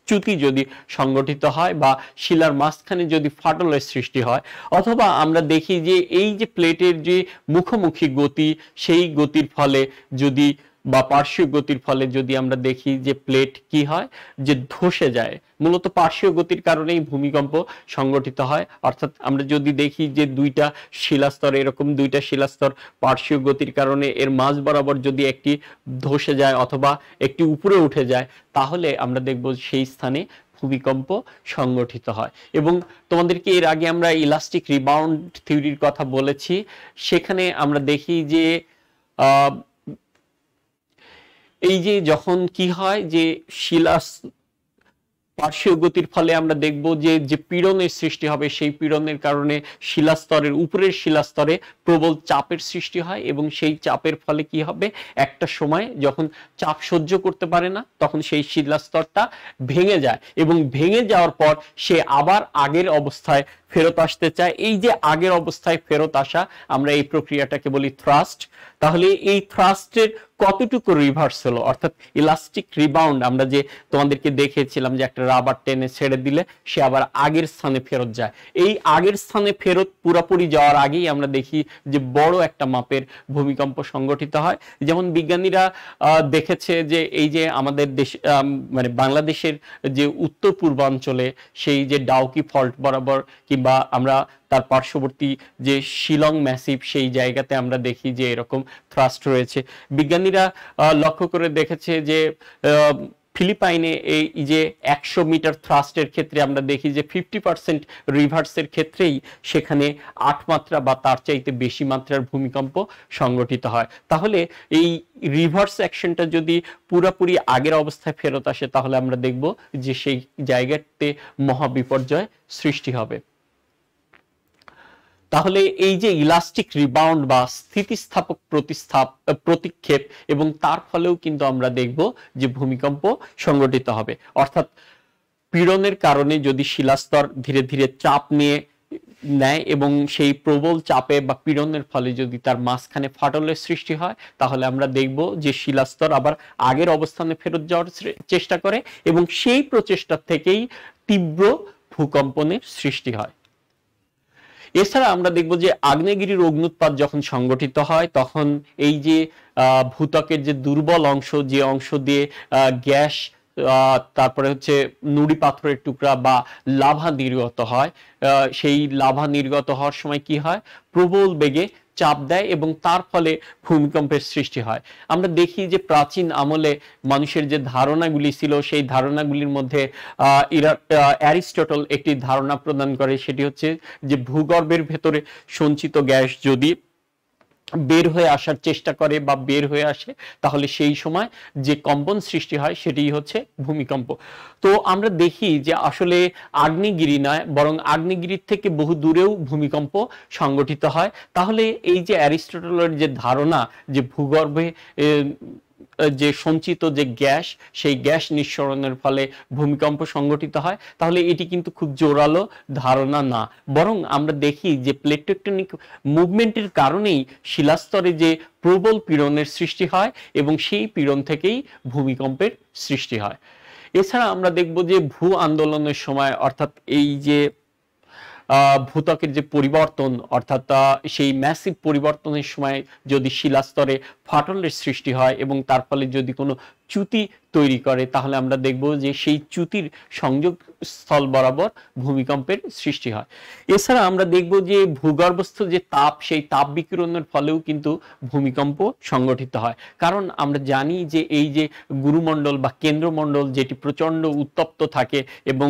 চ্যুতি যদি সংগঠিত হয় বা শিলার মাঝখানে যদি ফাটলের সৃষ্টি হয় অথবা আমরা দেখি যে এই যে প্লেটের যে মুখোমুখি গতি সেই গতির ফলে যদি বা পার্শ্বীয় গতির ফলে যদি আমরা দেখি যে প্লেট কি হয় যে ধসে যায় মূলত পার্শ্বীয় গতির কারণেই ভূমিকম্প সংগঠিত হয় অর্থাৎ আমরা যদি দেখি যে দুইটা শিলাস্তর এরকম দুইটা শিলাস্তর পার্শ্বীয় গতির কারণে এর মাঝ বরাবর যদি একটি ধসে যায় অথবা একটি উপরে উঠে যায় তাহলে আমরা দেখব সেই স্থানে ভূমিকম্প সংগঠিত হয় এবং তোমাদেরকে এর আগে আমরা ইলাস্টিক রিবাউন্ড থিওরির কথা বলেছি সেখানে আমরা দেখি যে এই যে যখন কি হয় যে শিলা পার্শ্বীয় গতির ফলে আমরা দেখব যে যে পীড়নের সৃষ্টি হবে সেই পীড়নের কারণে শিলাস্তরের উপরের শিলাস্তরে প্রবল চাপের সৃষ্টি হয় এবং সেই চাপের ফলে কি হবে একটা সময় যখন চাপ সহ্য করতে পারে না তখন সেই শিলাস্তরটা ভেঙে যায় এবং ভেঙে যাওয়ার পর সে আবার আগের অবস্থায় ফেরত আসতে চায় এই যে আগের অবস্থায় ফেরত আসা আমরা এই প্রক্রিয়াটাকে বলি থ্রাস্ট তাহলে এই থ্রাস্টের কতটুকু রিভার্স হলো অর্থাৎ ইলাস্টিক রিবাউন্ড আমরা যে তোমাদেরকে দেখেছিলাম যে একটা রাবার টেনে ছেড়ে দিলে সে আবার আগের স্থানে ফেরত যায় এই আগের স্থানে ফেরত পুরাপুরি যাওয়ার আগেই আমরা দেখি যে বড় একটা মাপের ভূমিকম্প সংগঠিত হয় যেমন বিজ্ঞানীরা দেখেছে যে এই যে আমাদের দেশ মানে বাংলাদেশের যে উত্তর পূর্বাঞ্চলে সেই যে ডাউকি ফল্ট বরাবর কিংবা বা আমরা তার পার্শ্ববর্তী যে শিলং ম্যাসিভ সেই জায়গাতে আমরা দেখি যে এরকম থ্রাস্ট রয়েছে বিজ্ঞানীরা লক্ষ্য করে দেখেছে যে ফিলিপাইনে এই যে একশো মিটার থ্রাস্টের ক্ষেত্রে আমরা দেখি যে ফিফটি পার্সেন্ট রিভার্সের ক্ষেত্রেই সেখানে আট মাত্রা বা তার চাইতে বেশি মাত্রার ভূমিকম্প সংগঠিত হয় তাহলে এই রিভার্স অ্যাকশনটা যদি পুরাপুরি আগের অবস্থায় ফেরত আসে তাহলে আমরা দেখব যে সেই জায়গাতে মহাবিপর্যয় সৃষ্টি হবে তাহলে এই যে ইলাস্টিক রিবাউন্ড বা স্থিতিস্থাপক প্রতিস্থাপ প্রতিক্ষেপ এবং তার ফলেও কিন্তু আমরা দেখব যে ভূমিকম্প সংগঠিত হবে অর্থাৎ পীড়নের কারণে যদি শিলাস্তর ধীরে ধীরে চাপ নিয়ে নেয় এবং সেই প্রবল চাপে বা পীড়নের ফলে যদি তার মাঝখানে ফাটলের সৃষ্টি হয় তাহলে আমরা দেখব যে শিলাস্তর আবার আগের অবস্থানে ফেরত যাওয়ার চেষ্টা করে এবং সেই প্রচেষ্টা থেকেই তীব্র ভূকম্পনের সৃষ্টি হয় এছাড়া আমরা দেখব যে আগ্নেয়গিরির অগ্নুৎপাত যখন সংগঠিত হয় তখন এই যে ভূতকের যে দুর্বল অংশ যে অংশ দিয়ে গ্যাস তারপরে হচ্ছে নুড়ি পাথরের টুকরা বা লাভা নির্গত হয় সেই লাভা নির্গত হওয়ার সময় কি হয় প্রবল বেগে চাপ দেয় এবং তার ফলে ভূমিকম্পের সৃষ্টি হয় আমরা দেখি যে প্রাচীন আমলে মানুষের যে ধারণাগুলি ছিল সেই ধারণাগুলির মধ্যে অ্যারিস্টটল একটি ধারণা প্রদান করে সেটি হচ্ছে যে ভূগর্ভের ভেতরে সঞ্চিত গ্যাস যদি বের হয়ে আসার চেষ্টা করে বা বের হয়ে আসে তাহলে সেই সময় যে কম্পন সৃষ্টি হয় সেটি হচ্ছে ভূমিকম্প তো আমরা দেখি যে আসলে আগ্নেয়গিরি নয় বরং আগ্নেয়গিরির থেকে বহু দূরেও ভূমিকম্প সংগঠিত হয় তাহলে এই যে অ্যারিস্টটলের যে ধারণা যে ভূগর্ভে যে সঞ্চিত যে গ্যাস সেই গ্যাস নিঃসরণের ফলে ভূমিকম্প সংগঠিত হয় তাহলে এটি কিন্তু খুব জোরালো ধারণা না বরং আমরা দেখি যে প্লেটেকটনিক মুভমেন্টের কারণেই শিলাস্তরে যে প্রবল পীড়নের সৃষ্টি হয় এবং সেই পীড়ন থেকেই ভূমিকম্পের সৃষ্টি হয় এছাড়া আমরা দেখব যে ভূ আন্দোলনের সময় অর্থাৎ এই যে ভূতকের যে পরিবর্তন অর্থাৎ সেই ম্যাসিভ পরিবর্তনের সময় যদি শিলাস্তরে ফাটলের সৃষ্টি হয় এবং তার ফলে যদি কোনো চ্যুতি তৈরি করে তাহলে আমরা দেখব যে সেই চ্যুতির সংযোগ স্থল বরাবর ভূমিকম্পের সৃষ্টি হয় এছাড়া আমরা দেখব যে ভূগর্ভস্থ যে তাপ সেই তাপ বিকিরণের ফলেও কিন্তু ভূমিকম্প সংগঠিত হয় কারণ আমরা জানি যে এই যে গুরুমণ্ডল বা কেন্দ্রমণ্ডল যেটি প্রচণ্ড উত্তপ্ত থাকে এবং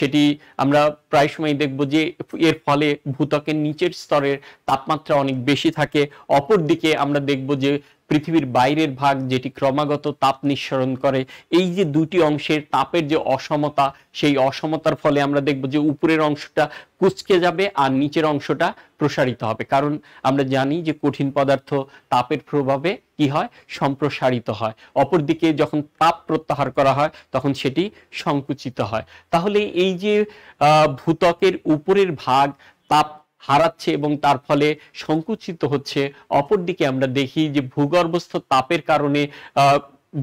সেটি আমরা প্রায় সময় দেখব যে এর ফলে ভূত্বকের নিচের স্তরের তাপমাত্রা অনেক বেশি থাকে অপরদিকে আমরা দেখব যে পৃথিবীর বাইরের ভাগ যেটি ক্রমাগত তাপ নিঃসরণ করে এই যে দুটি অংশের তাপের যে অসমতা সেই অসমতার ফলে আমরা দেখব যে উপরের অংশটা কুচকে যাবে আর নিচের অংশটা প্রসারিত হবে কারণ আমরা জানি যে কঠিন পদার্থ তাপের প্রভাবে কি হয় সম্প্রসারিত হয় অপরদিকে যখন তাপ প্রত্যাহার করা হয় তখন সেটি সংকুচিত হয় তাহলে এই যে ভূতকের উপরের ভাগ তাপ হারাচ্ছে এবং তার ফলে সংকুচিত হচ্ছে অপরদিকে আমরা দেখি যে ভূগর্ভস্থ তাপের কারণে আহ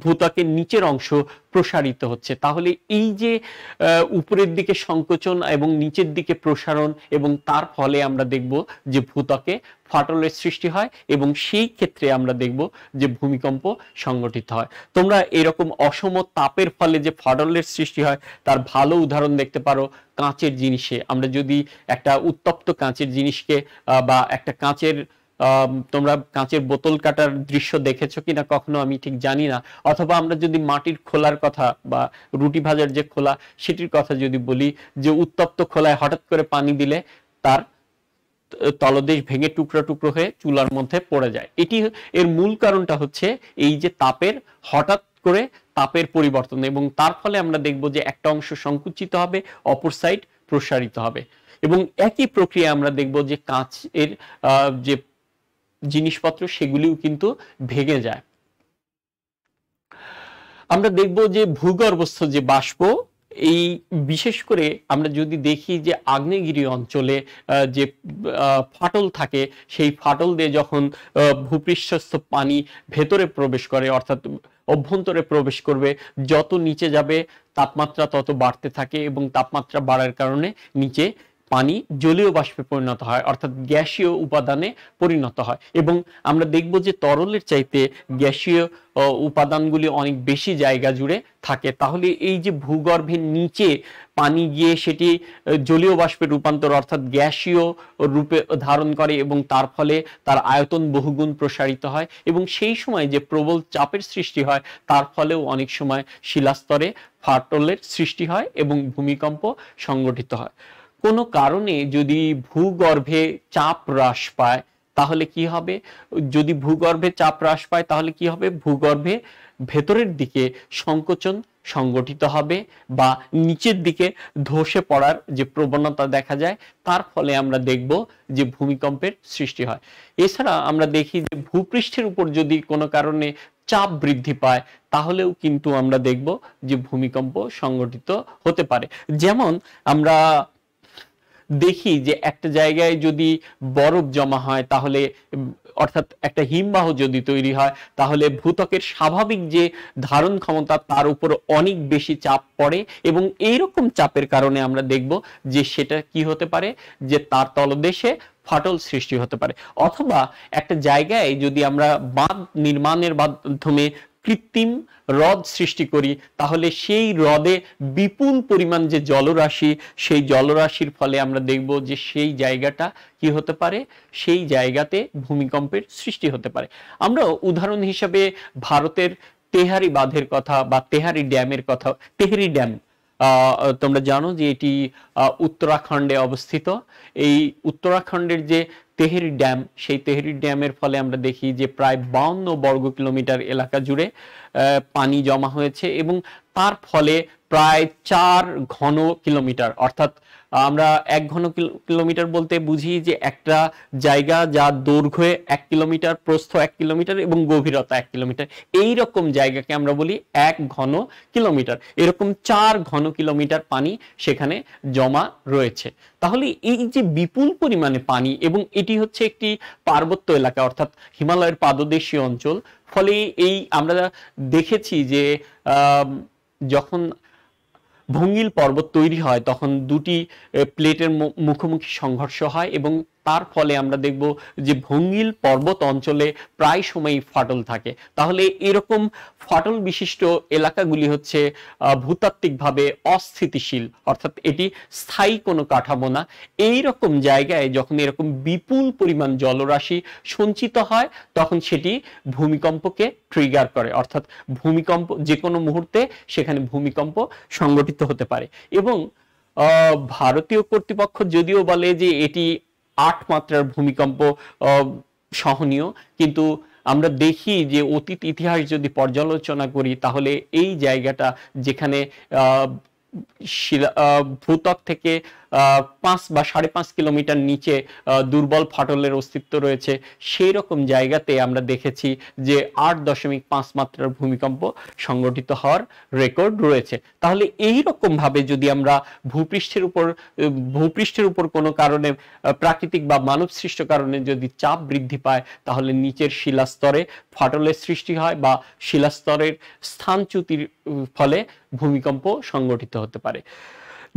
ভূত্বকের নিচের অংশ প্রসারিত হচ্ছে তাহলে এই যে উপরের দিকে সংকোচন এবং নিচের দিকে প্রসারণ এবং তার ফলে আমরা দেখব যে ভূত্বকে ফাটলের সৃষ্টি হয় এবং সেই ক্ষেত্রে আমরা দেখব যে ভূমিকম্প সংগঠিত হয় তোমরা এরকম অসম তাপের ফলে যে ফাটলের সৃষ্টি হয় তার ভালো উদাহরণ দেখতে পারো কাঁচের জিনিসে আমরা যদি একটা উত্তপ্ত কাঁচের জিনিসকে বা একটা কাঁচের তোমরা কাঁচের বোতল কাটার দৃশ্য দেখেছো কিনা কখনো আমি ঠিক জানি না অথবা আমরা যদি মাটির খোলার কথা বা রুটি ভাজার যে খোলা সেটির কথা যদি বলি যে উত্তপ্ত খোলায় হঠাৎ করে পানি দিলে তার তলদেশ ভেঙে টুকরো টুকরো হয়ে চুলার মধ্যে পড়ে যায় এটি এর মূল কারণটা হচ্ছে এই যে তাপের হঠাৎ করে তাপের পরিবর্তন এবং তার ফলে আমরা দেখব যে একটা অংশ সংকুচিত হবে অপর সাইড প্রসারিত হবে এবং একই প্রক্রিয়া আমরা দেখব যে কাঁচের যে জিনিসপত্র সেগুলিও কিন্তু ভেঙে যায় আমরা দেখব যে ভূগর্ভস্থ যে বাষ্প এই বিশেষ করে আমরা যদি দেখি যে আগ্নেয়গিরি অঞ্চলে যে ফাটল থাকে সেই ফাটল দিয়ে যখন ভূপৃষ্ঠস্থ পানি ভেতরে প্রবেশ করে অর্থাৎ অভ্যন্তরে প্রবেশ করবে যত নিচে যাবে তাপমাত্রা তত বাড়তে থাকে এবং তাপমাত্রা বাড়ার কারণে নিচে পানি জলীয় বাষ্পে পরিণত হয় অর্থাৎ গ্যাসীয় উপাদানে পরিণত হয় এবং আমরা দেখব যে তরলের চাইতে গ্যাসীয় উপাদানগুলি অনেক বেশি জায়গা জুড়ে থাকে তাহলে এই যে ভূগর্ভের নিচে পানি গিয়ে সেটি জলীয় বাষ্পে রূপান্তর অর্থাৎ গ্যাসীয় রূপে ধারণ করে এবং তার ফলে তার আয়তন বহুগুণ প্রসারিত হয় এবং সেই সময় যে প্রবল চাপের সৃষ্টি হয় তার ফলেও অনেক সময় শিলাস্তরে ফাটলের সৃষ্টি হয় এবং ভূমিকম্প সংগঠিত হয় কোনো কারণে যদি ভূগর্ভে চাপ হ্রাস পায় তাহলে কি হবে যদি ভূগর্ভে চাপ হ্রাস পায় তাহলে কি হবে ভূগর্ভে ভেতরের দিকে সংকোচন সংগঠিত হবে বা নিচের দিকে ধসে পড়ার যে প্রবণতা দেখা যায় তার ফলে আমরা দেখব যে ভূমিকম্পের সৃষ্টি হয় এছাড়া আমরা দেখি যে ভূপৃষ্ঠের উপর যদি কোনো কারণে চাপ বৃদ্ধি পায় তাহলেও কিন্তু আমরা দেখব যে ভূমিকম্প সংগঠিত হতে পারে যেমন আমরা দেখি যে একটা জায়গায় যদি বরফ জমা হয় তাহলে অর্থাৎ একটা হিমবাহ যদি তৈরি হয় তাহলে ভূতকের স্বাভাবিক যে ধারণ ক্ষমতা তার উপর অনেক বেশি চাপ পড়ে এবং এইরকম চাপের কারণে আমরা দেখব যে সেটা কি হতে পারে যে তার তলদেশে ফাটল সৃষ্টি হতে পারে অথবা একটা জায়গায় যদি আমরা বাঁধ নির্মাণের মাধ্যমে কৃত্রিম হ্রদ সৃষ্টি করি তাহলে সেই হ্রদে বিপুল পরিমাণ যে জলরাশি সেই জলরাশির ফলে আমরা দেখব যে সেই জায়গাটা কি হতে পারে সেই জায়গাতে ভূমিকম্পের সৃষ্টি হতে পারে আমরা উদাহরণ হিসাবে ভারতের তেহারি বাঁধের কথা বা তেহারি ড্যামের কথা তেহারি ড্যাম তোমরা জানো যে এটি উত্তরাখণ্ডে অবস্থিত এই উত্তরাখণ্ডের যে তেহেরি ড্যাম সেই তেহেরি ড্যামের ফলে আমরা দেখি যে প্রায় বাউন্ন বর্গ কিলোমিটার এলাকা জুড়ে পানি জমা হয়েছে এবং তার ফলে প্রায় চার ঘন কিলোমিটার অর্থাৎ আমরা এক ঘন কিলোমিটার বলতে বুঝি যে একটা জায়গা যা দৈর্ঘ্য এক কিলোমিটার প্রস্থ এক কিলোমিটার এবং গভীরতা এক কিলোমিটার এই রকম জায়গাকে আমরা বলি এক ঘন কিলোমিটার এরকম চার ঘন কিলোমিটার পানি সেখানে জমা রয়েছে তাহলে এই যে বিপুল পরিমাণে পানি এবং এটি হচ্ছে একটি পার্বত্য এলাকা অর্থাৎ হিমালয়ের পাদদেশীয় অঞ্চল ফলে এই আমরা দেখেছি যে যখন ভঙ্গিল পর্বত তৈরি হয় তখন দুটি প্লেটের মুখোমুখি সংঘর্ষ হয় এবং তার ফলে আমরা দেখব যে ভঙ্গিল পর্বত অঞ্চলে প্রায় সময়ই ফাটল থাকে তাহলে এরকম ফাটল বিশিষ্ট এলাকাগুলি হচ্ছে ভূতাত্ত্বিকভাবে অস্থিতিশীল অর্থাৎ এটি স্থায়ী কোনো কাঠামো না এই রকম জায়গায় যখন এরকম বিপুল পরিমাণ জলরাশি সঞ্চিত হয় তখন সেটি ভূমিকম্পকে ট্রিগার করে অর্থাৎ ভূমিকম্প যে কোনো মুহূর্তে সেখানে ভূমিকম্প সংগঠিত হতে পারে এবং ভারতীয় কর্তৃপক্ষ যদিও বলে যে এটি আট মাত্রার ভূমিকম্প সহনীয় কিন্তু আমরা দেখি যে অতীত ইতিহাস যদি পর্যালোচনা করি তাহলে এই জায়গাটা যেখানে শিলা ভূতক থেকে পাঁচ বা সাড়ে পাঁচ কিলোমিটার নিচে দুর্বল ফাটলের অস্তিত্ব রয়েছে সেই রকম জায়গাতে আমরা দেখেছি যে আট দশমিক পাঁচ মাত্রার ভূমিকম্প সংগঠিত হওয়ার রেকর্ড রয়েছে তাহলে এই রকম ভাবে যদি আমরা ভূপৃষ্ঠের উপর ভূপৃষ্ঠের উপর কোনো কারণে প্রাকৃতিক বা মানব সৃষ্ট কারণে যদি চাপ বৃদ্ধি পায় তাহলে নিচের শিলাস্তরে ফাটলের সৃষ্টি হয় বা শিলাস্তরের স্থানচ্যুতির ফলে ভূমিকম্প সংগঠিত হতে পারে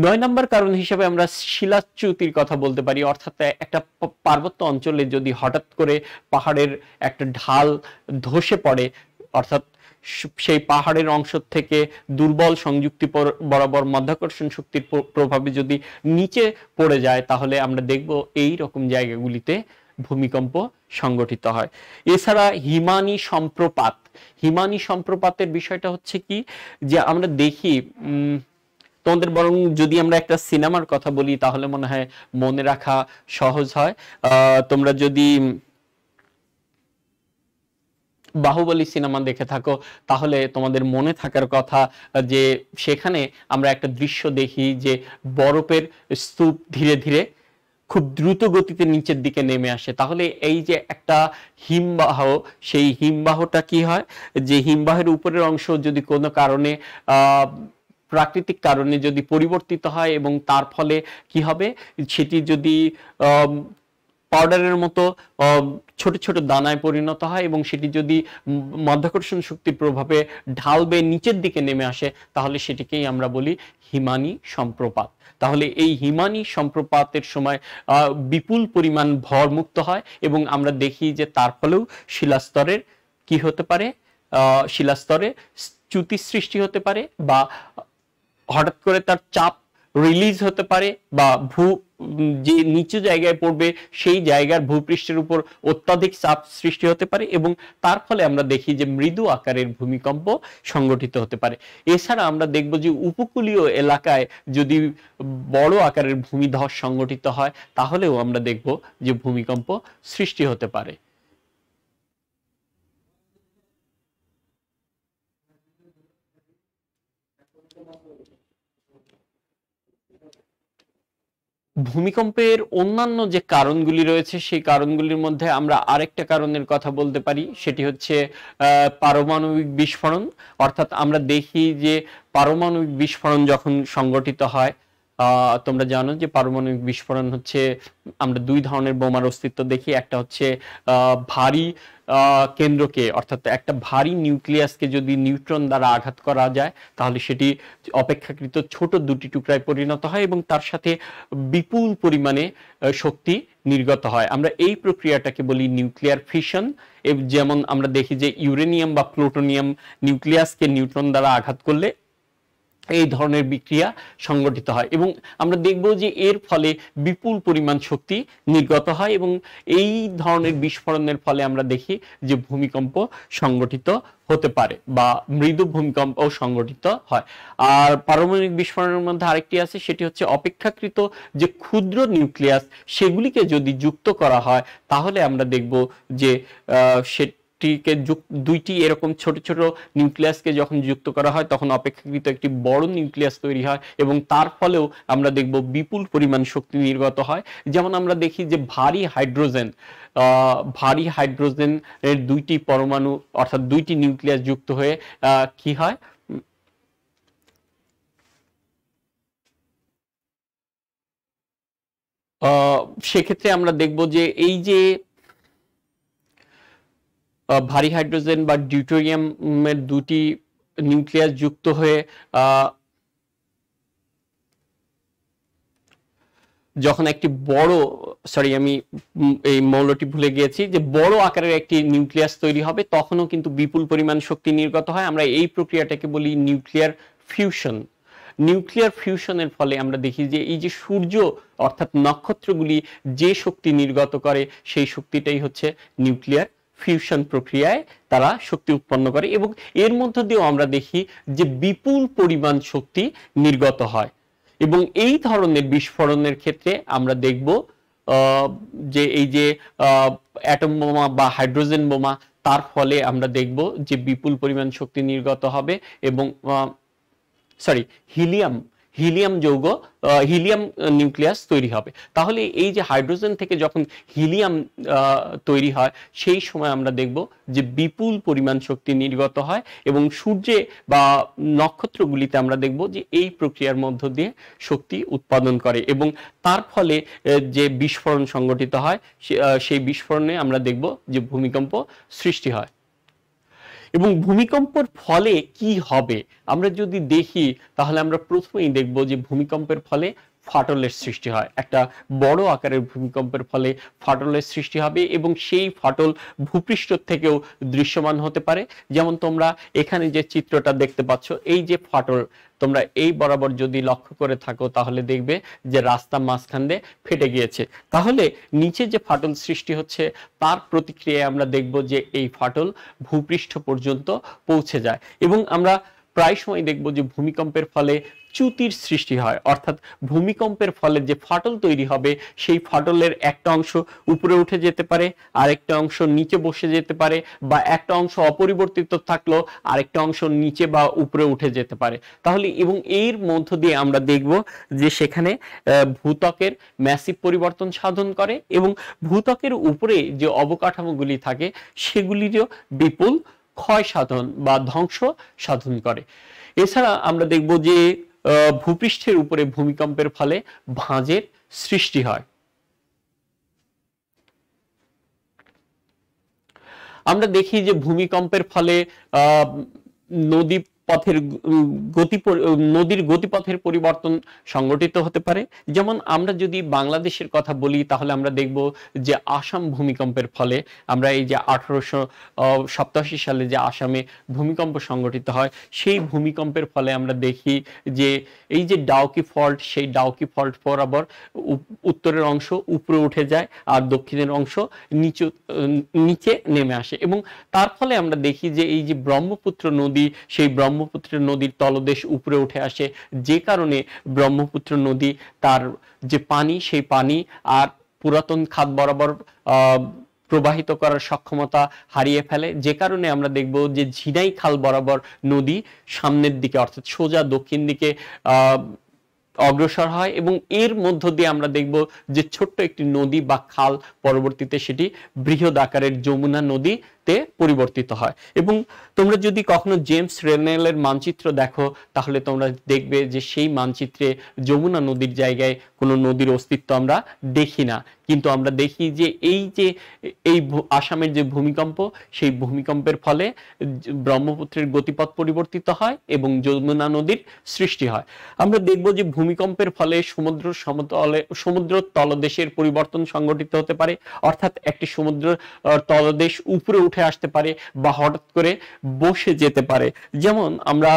নয় নম্বর কারণ হিসেবে আমরা শিলাচ্যুতির কথা বলতে পারি অর্থাৎ একটা পার্বত্য অঞ্চলে যদি হঠাৎ করে পাহাড়ের একটা ঢাল ধসে পড়ে অর্থাৎ সেই পাহাড়ের অংশ থেকে দুর্বল সংযুক্তি বরাবর মাধ্যাকর্ষণ শক্তির প্রভাবে যদি নিচে পড়ে যায় তাহলে আমরা দেখব এই রকম জায়গাগুলিতে ভূমিকম্প সংগঠিত হয় এছাড়া হিমানি সম্প্রপাত হিমানি সম্প্রপাতের বিষয়টা হচ্ছে কি যে আমরা দেখি উম তোমাদের বরং যদি আমরা একটা সিনেমার কথা বলি তাহলে মনে হয় মনে রাখা সহজ হয় তোমরা যদি বাহুবলী সিনেমা দেখে থাকো তাহলে তোমাদের মনে থাকার কথা যে সেখানে আমরা একটা দৃশ্য দেখি যে বরফের স্তূপ ধীরে ধীরে খুব দ্রুত গতিতে নিচের দিকে নেমে আসে তাহলে এই যে একটা হিমবাহ সেই হিমবাহটা কি হয় যে হিমবাহের উপরের অংশ যদি কোনো কারণে আহ প্রাকৃতিক কারণে যদি পরিবর্তিত হয় এবং তার ফলে কি হবে সেটি যদি পাউডারের মতো ছোট ছোট দানায় পরিণত হয় এবং সেটি যদি মাধ্যাকর্ষণ শক্তির প্রভাবে ঢাল বেয়ে নিচের দিকে নেমে আসে তাহলে সেটিকেই আমরা বলি হিমানি সম্প্রপাত তাহলে এই হিমানি সম্প্রপাতের সময় বিপুল পরিমাণ ভরমুক্ত হয় এবং আমরা দেখি যে তার ফলেও শিলাস্তরের কি হতে পারে শিলাস্তরে চ্যুতি সৃষ্টি হতে পারে বা হঠাৎ করে তার চাপ রিলিজ হতে পারে বা ভূ যে নিচু জায়গায় পড়বে সেই জায়গার ভূপৃষ্ঠের উপর অত্যাধিক চাপ সৃষ্টি হতে পারে এবং তার ফলে আমরা দেখি যে মৃদু আকারের ভূমিকম্প সংগঠিত হতে পারে এছাড়া আমরা দেখব যে উপকূলীয় এলাকায় যদি বড় আকারের ভূমিধস সংগঠিত হয় তাহলেও আমরা দেখব যে ভূমিকম্প সৃষ্টি হতে পারে ভূমিকম্পের অন্যান্য যে কারণগুলি রয়েছে সেই কারণগুলির মধ্যে আমরা আরেকটা কারণের কথা বলতে পারি সেটি হচ্ছে পারমাণবিক বিস্ফোরণ অর্থাৎ আমরা দেখি যে পারমাণবিক বিস্ফোরণ যখন সংগঠিত হয় তোমরা জানো যে পারমাণবিক বিস্ফোরণ হচ্ছে আমরা দুই ধরনের বোমার অস্তিত্ব দেখি একটা হচ্ছে ভারী কেন্দ্রকে অর্থাৎ একটা ভারী নিউক্লিয়াসকে যদি নিউট্রন দ্বারা আঘাত করা যায় তাহলে সেটি অপেক্ষাকৃত ছোট দুটি টুকরায় পরিণত হয় এবং তার সাথে বিপুল পরিমাণে শক্তি নির্গত হয় আমরা এই প্রক্রিয়াটাকে বলি নিউক্লিয়ার ফিশন যেমন আমরা দেখি যে ইউরেনিয়াম বা প্লুটোনিয়াম নিউক্লিয়াসকে নিউট্রন দ্বারা আঘাত করলে এই ধরনের বিক্রিয়া সংগঠিত হয় এবং আমরা দেখব যে এর ফলে বিপুল পরিমাণ শক্তি নির্গত হয় এবং এই ধরনের বিস্ফোরণের ফলে আমরা দেখি যে ভূমিকম্প সংগঠিত হতে পারে বা মৃদু ভূমিকম্প সংগঠিত হয় আর পারমাণবিক বিস্ফোরণের মধ্যে আরেকটি আছে সেটি হচ্ছে অপেক্ষাকৃত যে ক্ষুদ্র নিউক্লিয়াস সেগুলিকে যদি যুক্ত করা হয় তাহলে আমরা দেখব যে সে টিকে দুইটি এরকম ছোট ছোট নিউক্লিয়াসকে যখন যুক্ত করা হয় তখন অপেক্ষাকৃত একটি বড় নিউক্লিয়াস তৈরি হয় এবং তার ফলেও আমরা দেখব বিপুল পরিমাণ শক্তি নির্গত হয় যেমন আমরা দেখি যে ভারী হাইড্রোজেন ভারী হাইড্রোজেন এর দুইটি পরমাণু অর্থাৎ দুইটি নিউক্লিয়াস যুক্ত হয়ে কি হয় সেক্ষেত্রে আমরা দেখব যে এই যে ভারী হাইড্রোজেন বা ডিউটোরিয়ামের দুটি নিউক্লিয়াস যুক্ত হয়ে যখন একটি বড় সরি আমি এই মৌলটি ভুলে গিয়েছি যে বড় আকারের একটি নিউক্লিয়াস তৈরি হবে তখনও কিন্তু বিপুল পরিমাণ শক্তি নির্গত হয় আমরা এই প্রক্রিয়াটাকে বলি নিউক্লিয়ার ফিউশন নিউক্লিয়ার ফিউশনের ফলে আমরা দেখি যে এই যে সূর্য অর্থাৎ নক্ষত্রগুলি যে শক্তি নির্গত করে সেই শক্তিটাই হচ্ছে নিউক্লিয়ার ফিউশন প্রক্রিয়ায় তারা শক্তি উৎপন্ন করে এবং এর মধ্য দিয়েও আমরা দেখি যে বিপুল পরিমাণ শক্তি নির্গত হয় এবং এই ধরনের বিস্ফোরণের ক্ষেত্রে আমরা দেখব যে এই যে অ্যাটম বোমা বা হাইড্রোজেন বোমা তার ফলে আমরা দেখব যে বিপুল পরিমাণ শক্তি নির্গত হবে এবং সরি হিলিয়াম হিলিয়াম যৌগ হিলিয়াম নিউক্লিয়াস তৈরি হবে তাহলে এই যে হাইড্রোজেন থেকে যখন হিলিয়াম তৈরি হয় সেই সময় আমরা দেখব যে বিপুল পরিমাণ শক্তি নির্গত হয় এবং সূর্যে বা নক্ষত্রগুলিতে আমরা দেখব যে এই প্রক্রিয়ার মধ্য দিয়ে শক্তি উৎপাদন করে এবং তার ফলে যে বিস্ফোরণ সংগঠিত হয় সেই বিস্ফোরণে আমরা দেখব যে ভূমিকম্প সৃষ্টি হয় এবং ভূমিকম্পের ফলে কি হবে আমরা যদি দেখি তাহলে আমরা প্রথমেই দেখব যে ভূমিকম্পের ফলে ফাটলের সৃষ্টি হয় একটা বড় আকারের ভূমিকম্পের ফলে ফাটলের সৃষ্টি হবে এবং সেই ফাটল ভূপৃষ্ঠ থেকেও দৃশ্যমান হতে পারে যেমন তোমরা এখানে যে চিত্রটা দেখতে পাচ্ছ এই যে ফাটল তোমরা এই বরাবর যদি লক্ষ্য করে থাকো তাহলে দেখবে যে রাস্তা মাঝখান দিয়ে ফেটে গিয়েছে তাহলে নিচে যে ফাটল সৃষ্টি হচ্ছে তার প্রতিক্রিয়ায় আমরা দেখব যে এই ফাটল ভূপৃষ্ঠ পর্যন্ত পৌঁছে যায় এবং আমরা প্রায় সময় দেখব যে ভূমিকম্পের ফলে চ্যুতির সৃষ্টি হয় অর্থাৎ ভূমিকম্পের ফলে যে ফাটল তৈরি হবে সেই ফাটলের একটা অংশ উপরে উঠে যেতে পারে আরেকটা অংশ নিচে বসে যেতে পারে বা একটা অংশ অপরিবর্তিত থাকলেও আরেকটা অংশ নিচে বা উপরে উঠে যেতে পারে তাহলে এবং এর মধ্য দিয়ে আমরা দেখব যে সেখানে ভূতকের ম্যাসিভ পরিবর্তন সাধন করে এবং ভূতকের উপরে যে অবকাঠামোগুলি থাকে সেগুলিরও বিপুল ক্ষয় সাধন বা ধ্বংস সাধন করে এছাড়া আমরা দেখব যে ভূপৃষ্ঠের উপরে ভূমিকম্পের ফলে ভাঁজের সৃষ্টি হয় আমরা দেখি যে ভূমিকম্পের ফলে নদী পথের গতি নদীর গতিপথের পরিবর্তন সংগঠিত হতে পারে যেমন আমরা যদি বাংলাদেশের কথা বলি তাহলে আমরা দেখব যে আসাম ভূমিকম্পের ফলে আমরা এই যে আঠারোশো সালে যে আসামে ভূমিকম্প সংগঠিত হয় সেই ভূমিকম্পের ফলে আমরা দেখি যে এই যে ডাউকি ফল্ট সেই ডাউকি ফল্ট বরাবর উত্তরের অংশ উপরে উঠে যায় আর দক্ষিণের অংশ নিচু নিচে নেমে আসে এবং তার ফলে আমরা দেখি যে এই যে ব্রহ্মপুত্র নদী সেই ব্রহ্ম ব্রহ্মপুত্র নদীর তলদেশ উপরে উঠে আসে যে কারণে ব্রহ্মপুত্র নদী তার যে পানি সেই পানি আর পুরাতন খাত বরাবর প্রবাহিত করার সক্ষমতা হারিয়ে ফেলে যে কারণে আমরা দেখব যে ঝিনাই খাল বরাবর নদী সামনের দিকে অর্থাৎ সোজা দক্ষিণ দিকে অগ্রসর হয় এবং এর মধ্য দিয়ে আমরা দেখব যে ছোট্ট একটি নদী বা খাল পরবর্তীতে সেটি বৃহৎ আকারের যমুনা নদী তে পরিবর্তিত হয় এবং তোমরা যদি কখনো জেমস রেনেলের মানচিত্র দেখো তাহলে তোমরা দেখবে যে সেই মানচিত্রে যমুনা নদীর জায়গায় কোনো নদীর অস্তিত্ব আমরা দেখি না কিন্তু আমরা দেখি যে এই যে এই আসামের যে ভূমিকম্প সেই ভূমিকম্পের ফলে ব্রহ্মপুত্রের গতিপথ পরিবর্তিত হয় এবং যমুনা নদীর সৃষ্টি হয় আমরা দেখব যে ভূমিকম্পের ফলে সমুদ্র সমতলে সমুদ্র তলদেশের পরিবর্তন সংঘটিত হতে পারে অর্থাৎ একটি সমুদ্র তলদেশ উপরে উঠে উঠে আসতে পারে বা হঠাৎ করে বসে যেতে পারে যেমন আমরা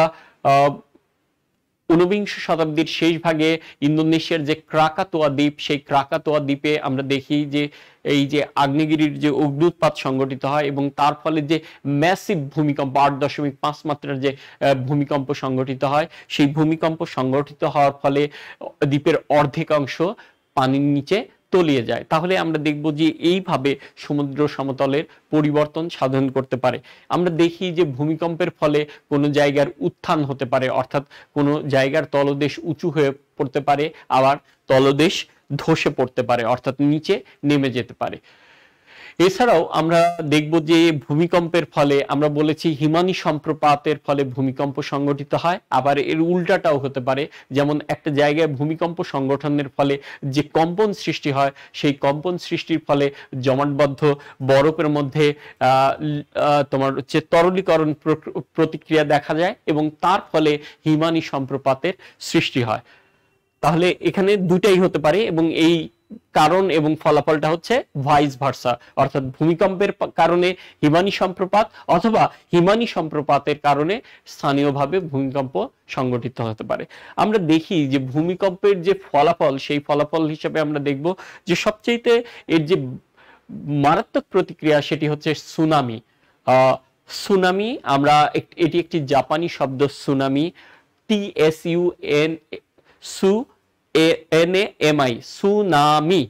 ঊনবিংশ শতাব্দীর শেষ ভাগে ইন্দোনেশিয়ার যে ক্রাকাতোয়া দ্বীপ সেই ক্রাকাতোয়া দ্বীপে আমরা দেখি যে এই যে আগ্নেয়গিরির যে অগ্নুৎপাত সংগঠিত হয় এবং তার ফলে যে ম্যাসিভ ভূমিকম্প আট দশমিক পাঁচ মাত্রার যে ভূমিকম্প সংগঠিত হয় সেই ভূমিকম্প সংগঠিত হওয়ার ফলে দ্বীপের অর্ধেকাংশ পানির নিচে তলিয়ে যায় তাহলে আমরা দেখব যে এইভাবে সমুদ্র সমতলের পরিবর্তন সাধন করতে পারে আমরা দেখি যে ভূমিকম্পের ফলে কোনো জায়গার উত্থান হতে পারে অর্থাৎ কোনো জায়গার তলদেশ উঁচু হয়ে পড়তে পারে আবার তলদেশ ধসে পড়তে পারে অর্থাৎ নিচে নেমে যেতে পারে এছাড়াও আমরা দেখব যে ভূমিকম্পের ফলে আমরা বলেছি হিমানি সম্প্রপাতের ফলে ভূমিকম্প সংগঠিত হয় আবার এর উল্টাটাও হতে পারে যেমন একটা জায়গায় ভূমিকম্প সংগঠনের ফলে যে কম্পন সৃষ্টি হয় সেই কম্পন সৃষ্টির ফলে জমাটবদ্ধ বরফের মধ্যে তোমার হচ্ছে তরলীকরণ প্রতিক্রিয়া দেখা যায় এবং তার ফলে হিমানি সম্প্রপাতের সৃষ্টি হয় তাহলে এখানে দুটাই হতে পারে এবং এই কারণ এবং ফলাফলটা হচ্ছে ভাইস ভার্সা অর্থাৎ ভূমিকম্পের কারণে হিমানি সম্প্রপাত অথবা হিমানি সম্প্রপাতের কারণে স্থানীয়ভাবে ভূমিকম্প সংগঠিত হতে পারে আমরা দেখি যে ভূমিকম্পের যে ফলাফল সেই ফলাফল হিসেবে আমরা দেখব যে সবচেয়েতে এর যে মারাত্মক প্রতিক্রিয়া সেটি হচ্ছে সুনামি সুনামি আমরা এটি একটি জাপানি শব্দ tsunami T S U N সু A N A M I tsunami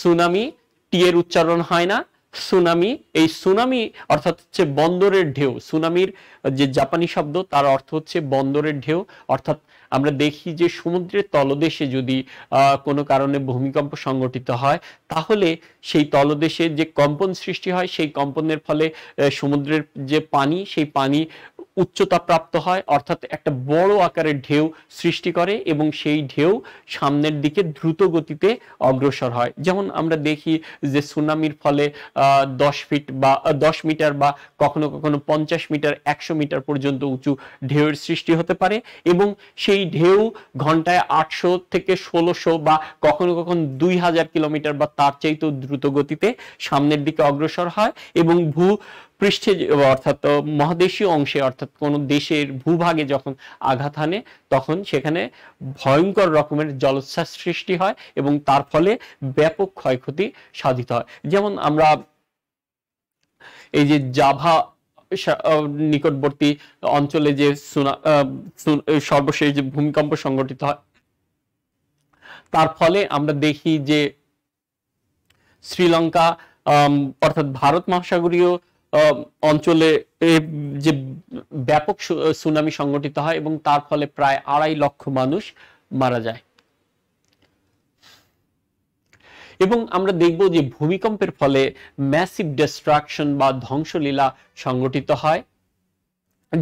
tsunami টি এর উচ্চারণ হয় না সুনামি এই সুনামি অর্থাৎ হচ্ছে বন্দরের ঢেউ সুনামির যে জাপানি শব্দ তার অর্থ হচ্ছে বন্দরের ঢেউ অর্থাৎ আমরা দেখি যে সমুদ্রের তলদেশে যদি কোনো কারণে ভূমিকম্প সংগঠিত হয় তাহলে সেই তলদেশে যে কম্পন সৃষ্টি হয় সেই কম্পনের ফলে সমুদ্রের যে পানি সেই পানি উচ্চতা প্রাপ্ত হয় অর্থাৎ একটা বড় আকারের ঢেউ সৃষ্টি করে এবং সেই ঢেউ সামনের দিকে দ্রুত গতিতে অগ্রসর হয় যেমন আমরা দেখি যে সুনামির ফলে দশ ফিট বা দশ মিটার বা কখনো কখনো পঞ্চাশ মিটার একশো মিটার পর্যন্ত উঁচু ঢেউয়ের সৃষ্টি হতে পারে এবং সেই ঢেউ ঘন্টায় আটশো থেকে ষোলোশো বা কখনো কখনো দুই হাজার কিলোমিটার বা তার চাইতেও দ্রুত গতিতে সামনের দিকে অগ্রসর হয় এবং ভূ পৃষ্ঠে অর্থাৎ মহাদেশীয় অংশে অর্থাৎ কোন দেশের ভূভাগে যখন আঘাত হানে তখন সেখানে ভয়ঙ্কর রকমের জলোচ্ছ্বাস সৃষ্টি হয় এবং তার ফলে ব্যাপক ক্ষয়ক্ষতি সাধিত হয় যেমন আমরা এই যে জাভা নিকটবর্তী অঞ্চলে যে সর্বশেষ যে ভূমিকম্প সংঘটিত হয় তার ফলে আমরা দেখি যে শ্রীলঙ্কা অর্থাৎ ভারত মহাসাগরীয় অঞ্চলে যে ব্যাপক সুনামি সংগঠিত হয় এবং তার ফলে প্রায় আড়াই লক্ষ মানুষ মারা যায় এবং আমরা দেখব যে ভূমিকম্পের ফলে ম্যাসিভ ডিস্ট্রাকশন বা ধ্বংসলীলা সংগঠিত হয়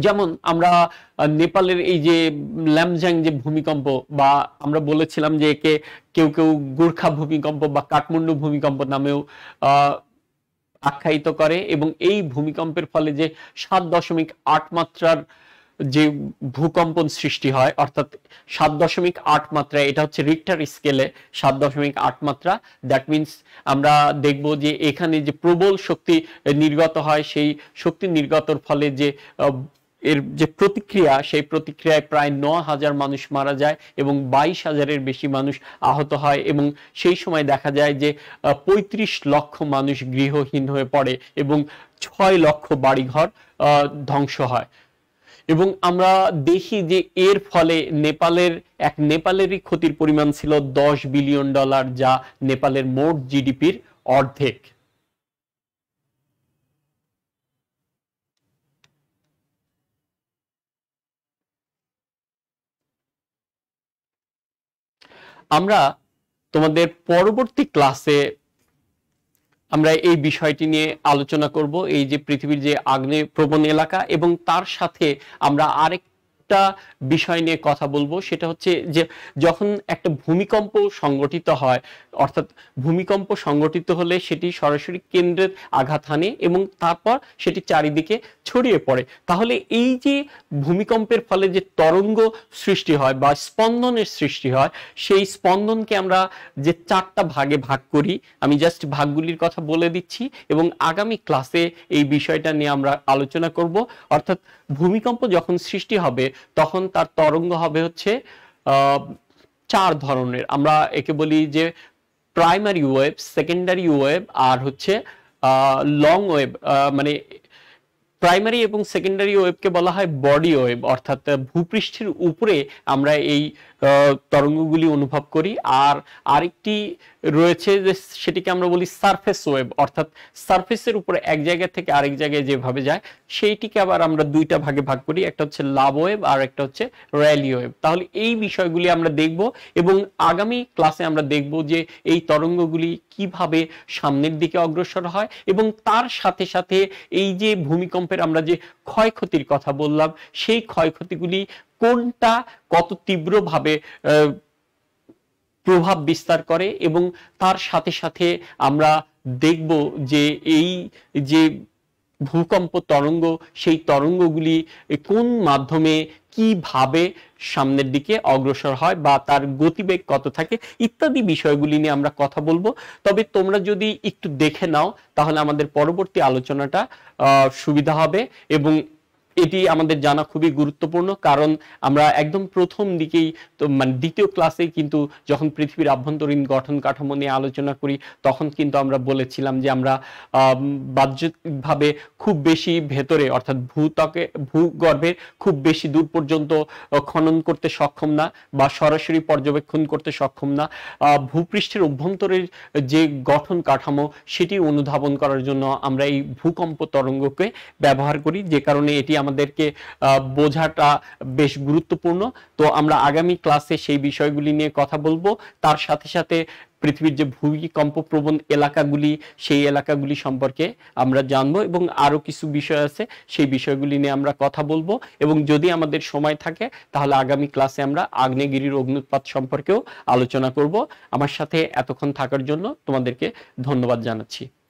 যেমন আমরা নেপালের এই যে ল্যামজাং যে ভূমিকম্প বা আমরা বলেছিলাম যে একে কেউ কেউ গোর্খা ভূমিকম্প বা কাঠমান্ডু ভূমিকম্প নামেও আখ্যায়িত করে এবং এই ভূমিকম্পের ফলে যে সাত দশমিক আট মাত্রার যে ভূকম্পন সৃষ্টি হয় অর্থাৎ সাত দশমিক আট মাত্রা এটা হচ্ছে রিক্টার স্কেলে সাত দশমিক আট মাত্রা দ্যাট মিনস আমরা দেখব যে এখানে যে প্রবল শক্তি নির্গত হয় সেই শক্তি নির্গতর ফলে যে এর যে প্রতিক্রিয়া সেই প্রতিক্রিয়ায় প্রায় ন হাজার মানুষ মারা যায় এবং বাইশ হাজারের বেশি মানুষ আহত হয় এবং সেই সময় দেখা যায় যে পঁয়ত্রিশ লক্ষ মানুষ গৃহহীন হয়ে পড়ে এবং ছয় লক্ষ বাড়িঘর ধ্বংস হয় এবং আমরা দেখি যে এর ফলে নেপালের এক নেপালেরই ক্ষতির পরিমাণ ছিল দশ বিলিয়ন ডলার যা নেপালের মোট জিডিপির অর্ধেক আমরা তোমাদের পরবর্তী ক্লাসে আমরা এই বিষয়টি নিয়ে আলোচনা করব এই যে পৃথিবীর যে আগ্নেয় প্রবণ এলাকা এবং তার সাথে আমরা আরেক একটা বিষয় নিয়ে কথা বলবো সেটা হচ্ছে যে যখন একটা ভূমিকম্প সংগঠিত হয় অর্থাৎ ভূমিকম্প সংগঠিত হলে সেটি সরাসরি কেন্দ্রের আঘাত হানে এবং তারপর সেটি চারিদিকে ছড়িয়ে পড়ে তাহলে এই যে ভূমিকম্পের ফলে যে তরঙ্গ সৃষ্টি হয় বা স্পন্দনের সৃষ্টি হয় সেই স্পন্দনকে আমরা যে চারটা ভাগে ভাগ করি আমি জাস্ট ভাগগুলির কথা বলে দিচ্ছি এবং আগামী ক্লাসে এই বিষয়টা নিয়ে আমরা আলোচনা করব অর্থাৎ ভূমিকম্প যখন সৃষ্টি হবে তখন তার তরঙ্গ হবে হচ্ছে চার ধরনের আমরা একে বলি যে প্রাইমারি ওয়েব সেকেন্ডারি ওয়েব আর হচ্ছে লং ওয়েব মানে প্রাইমারি এবং সেকেন্ডারি ওয়েবকে বলা হয় বডি ওয়েব অর্থাৎ ভূপৃষ্ঠের উপরে আমরা এই তরঙ্গগুলি অনুভব করি আর আরেকটি রয়েছে যে সেটিকে আমরা বলি সারফেস ওয়েব অর্থাৎ সারফেসের উপরে এক জায়গা থেকে আরেক জায়গায় যেভাবে যায় সেইটিকে আবার আমরা দুইটা ভাগে ভাগ করি একটা হচ্ছে লাভ ওয়েব আর একটা হচ্ছে র্যালি ওয়েব তাহলে এই বিষয়গুলি আমরা দেখব এবং আগামী ক্লাসে আমরা দেখব যে এই তরঙ্গগুলি কিভাবে সামনের দিকে অগ্রসর হয় এবং তার সাথে সাথে এই যে ভূমিকম্পের আমরা যে ক্ষয়ক্ষতির কথা বললাম সেই ক্ষয়ক্ষতিগুলি কোনটা কত তীব্রভাবে প্রভাব বিস্তার করে এবং তার সাথে সাথে আমরা দেখব যে এই যে ভূকম্প তরঙ্গ সেই তরঙ্গগুলি কোন মাধ্যমে কিভাবে সামনের দিকে অগ্রসর হয় বা তার গতিবেগ কত থাকে ইত্যাদি বিষয়গুলি নিয়ে আমরা কথা বলবো তবে তোমরা যদি একটু দেখে নাও তাহলে আমাদের পরবর্তী আলোচনাটা সুবিধা হবে এবং এটি আমাদের জানা খুবই গুরুত্বপূর্ণ কারণ আমরা একদম প্রথম দিকেই তো মানে দ্বিতীয় ক্লাসে কিন্তু যখন পৃথিবীর আভ্যন্তরীণ গঠন কাঠামো নিয়ে আলোচনা করি তখন কিন্তু আমরা বলেছিলাম যে আমরা বাহ্যিকভাবে খুব বেশি ভেতরে অর্থাৎ ভূতকে ভূগর্ভে খুব বেশি দূর পর্যন্ত খনন করতে সক্ষম না বা সরাসরি পর্যবেক্ষণ করতে সক্ষম না ভূপৃষ্ঠের অভ্যন্তরের যে গঠন কাঠামো সেটি অনুধাবন করার জন্য আমরা এই ভূকম্প তরঙ্গকে ব্যবহার করি যে কারণে এটি আমাদেরকে বোঝাটা বেশ গুরুত্বপূর্ণ তো আমরা আগামী ক্লাসে সেই বিষয়গুলি নিয়ে কথা বলবো তার সাথে সাথে পৃথিবীর যে ভূমিকম্প প্রবণ এলাকাগুলি সেই এলাকাগুলি সম্পর্কে আমরা জানবো এবং আরও কিছু বিষয় আছে সেই বিষয়গুলি নিয়ে আমরা কথা বলবো এবং যদি আমাদের সময় থাকে তাহলে আগামী ক্লাসে আমরা আগ্নেয়গিরির অগ্নুৎপাত সম্পর্কেও আলোচনা করব আমার সাথে এতক্ষণ থাকার জন্য তোমাদেরকে ধন্যবাদ জানাচ্ছি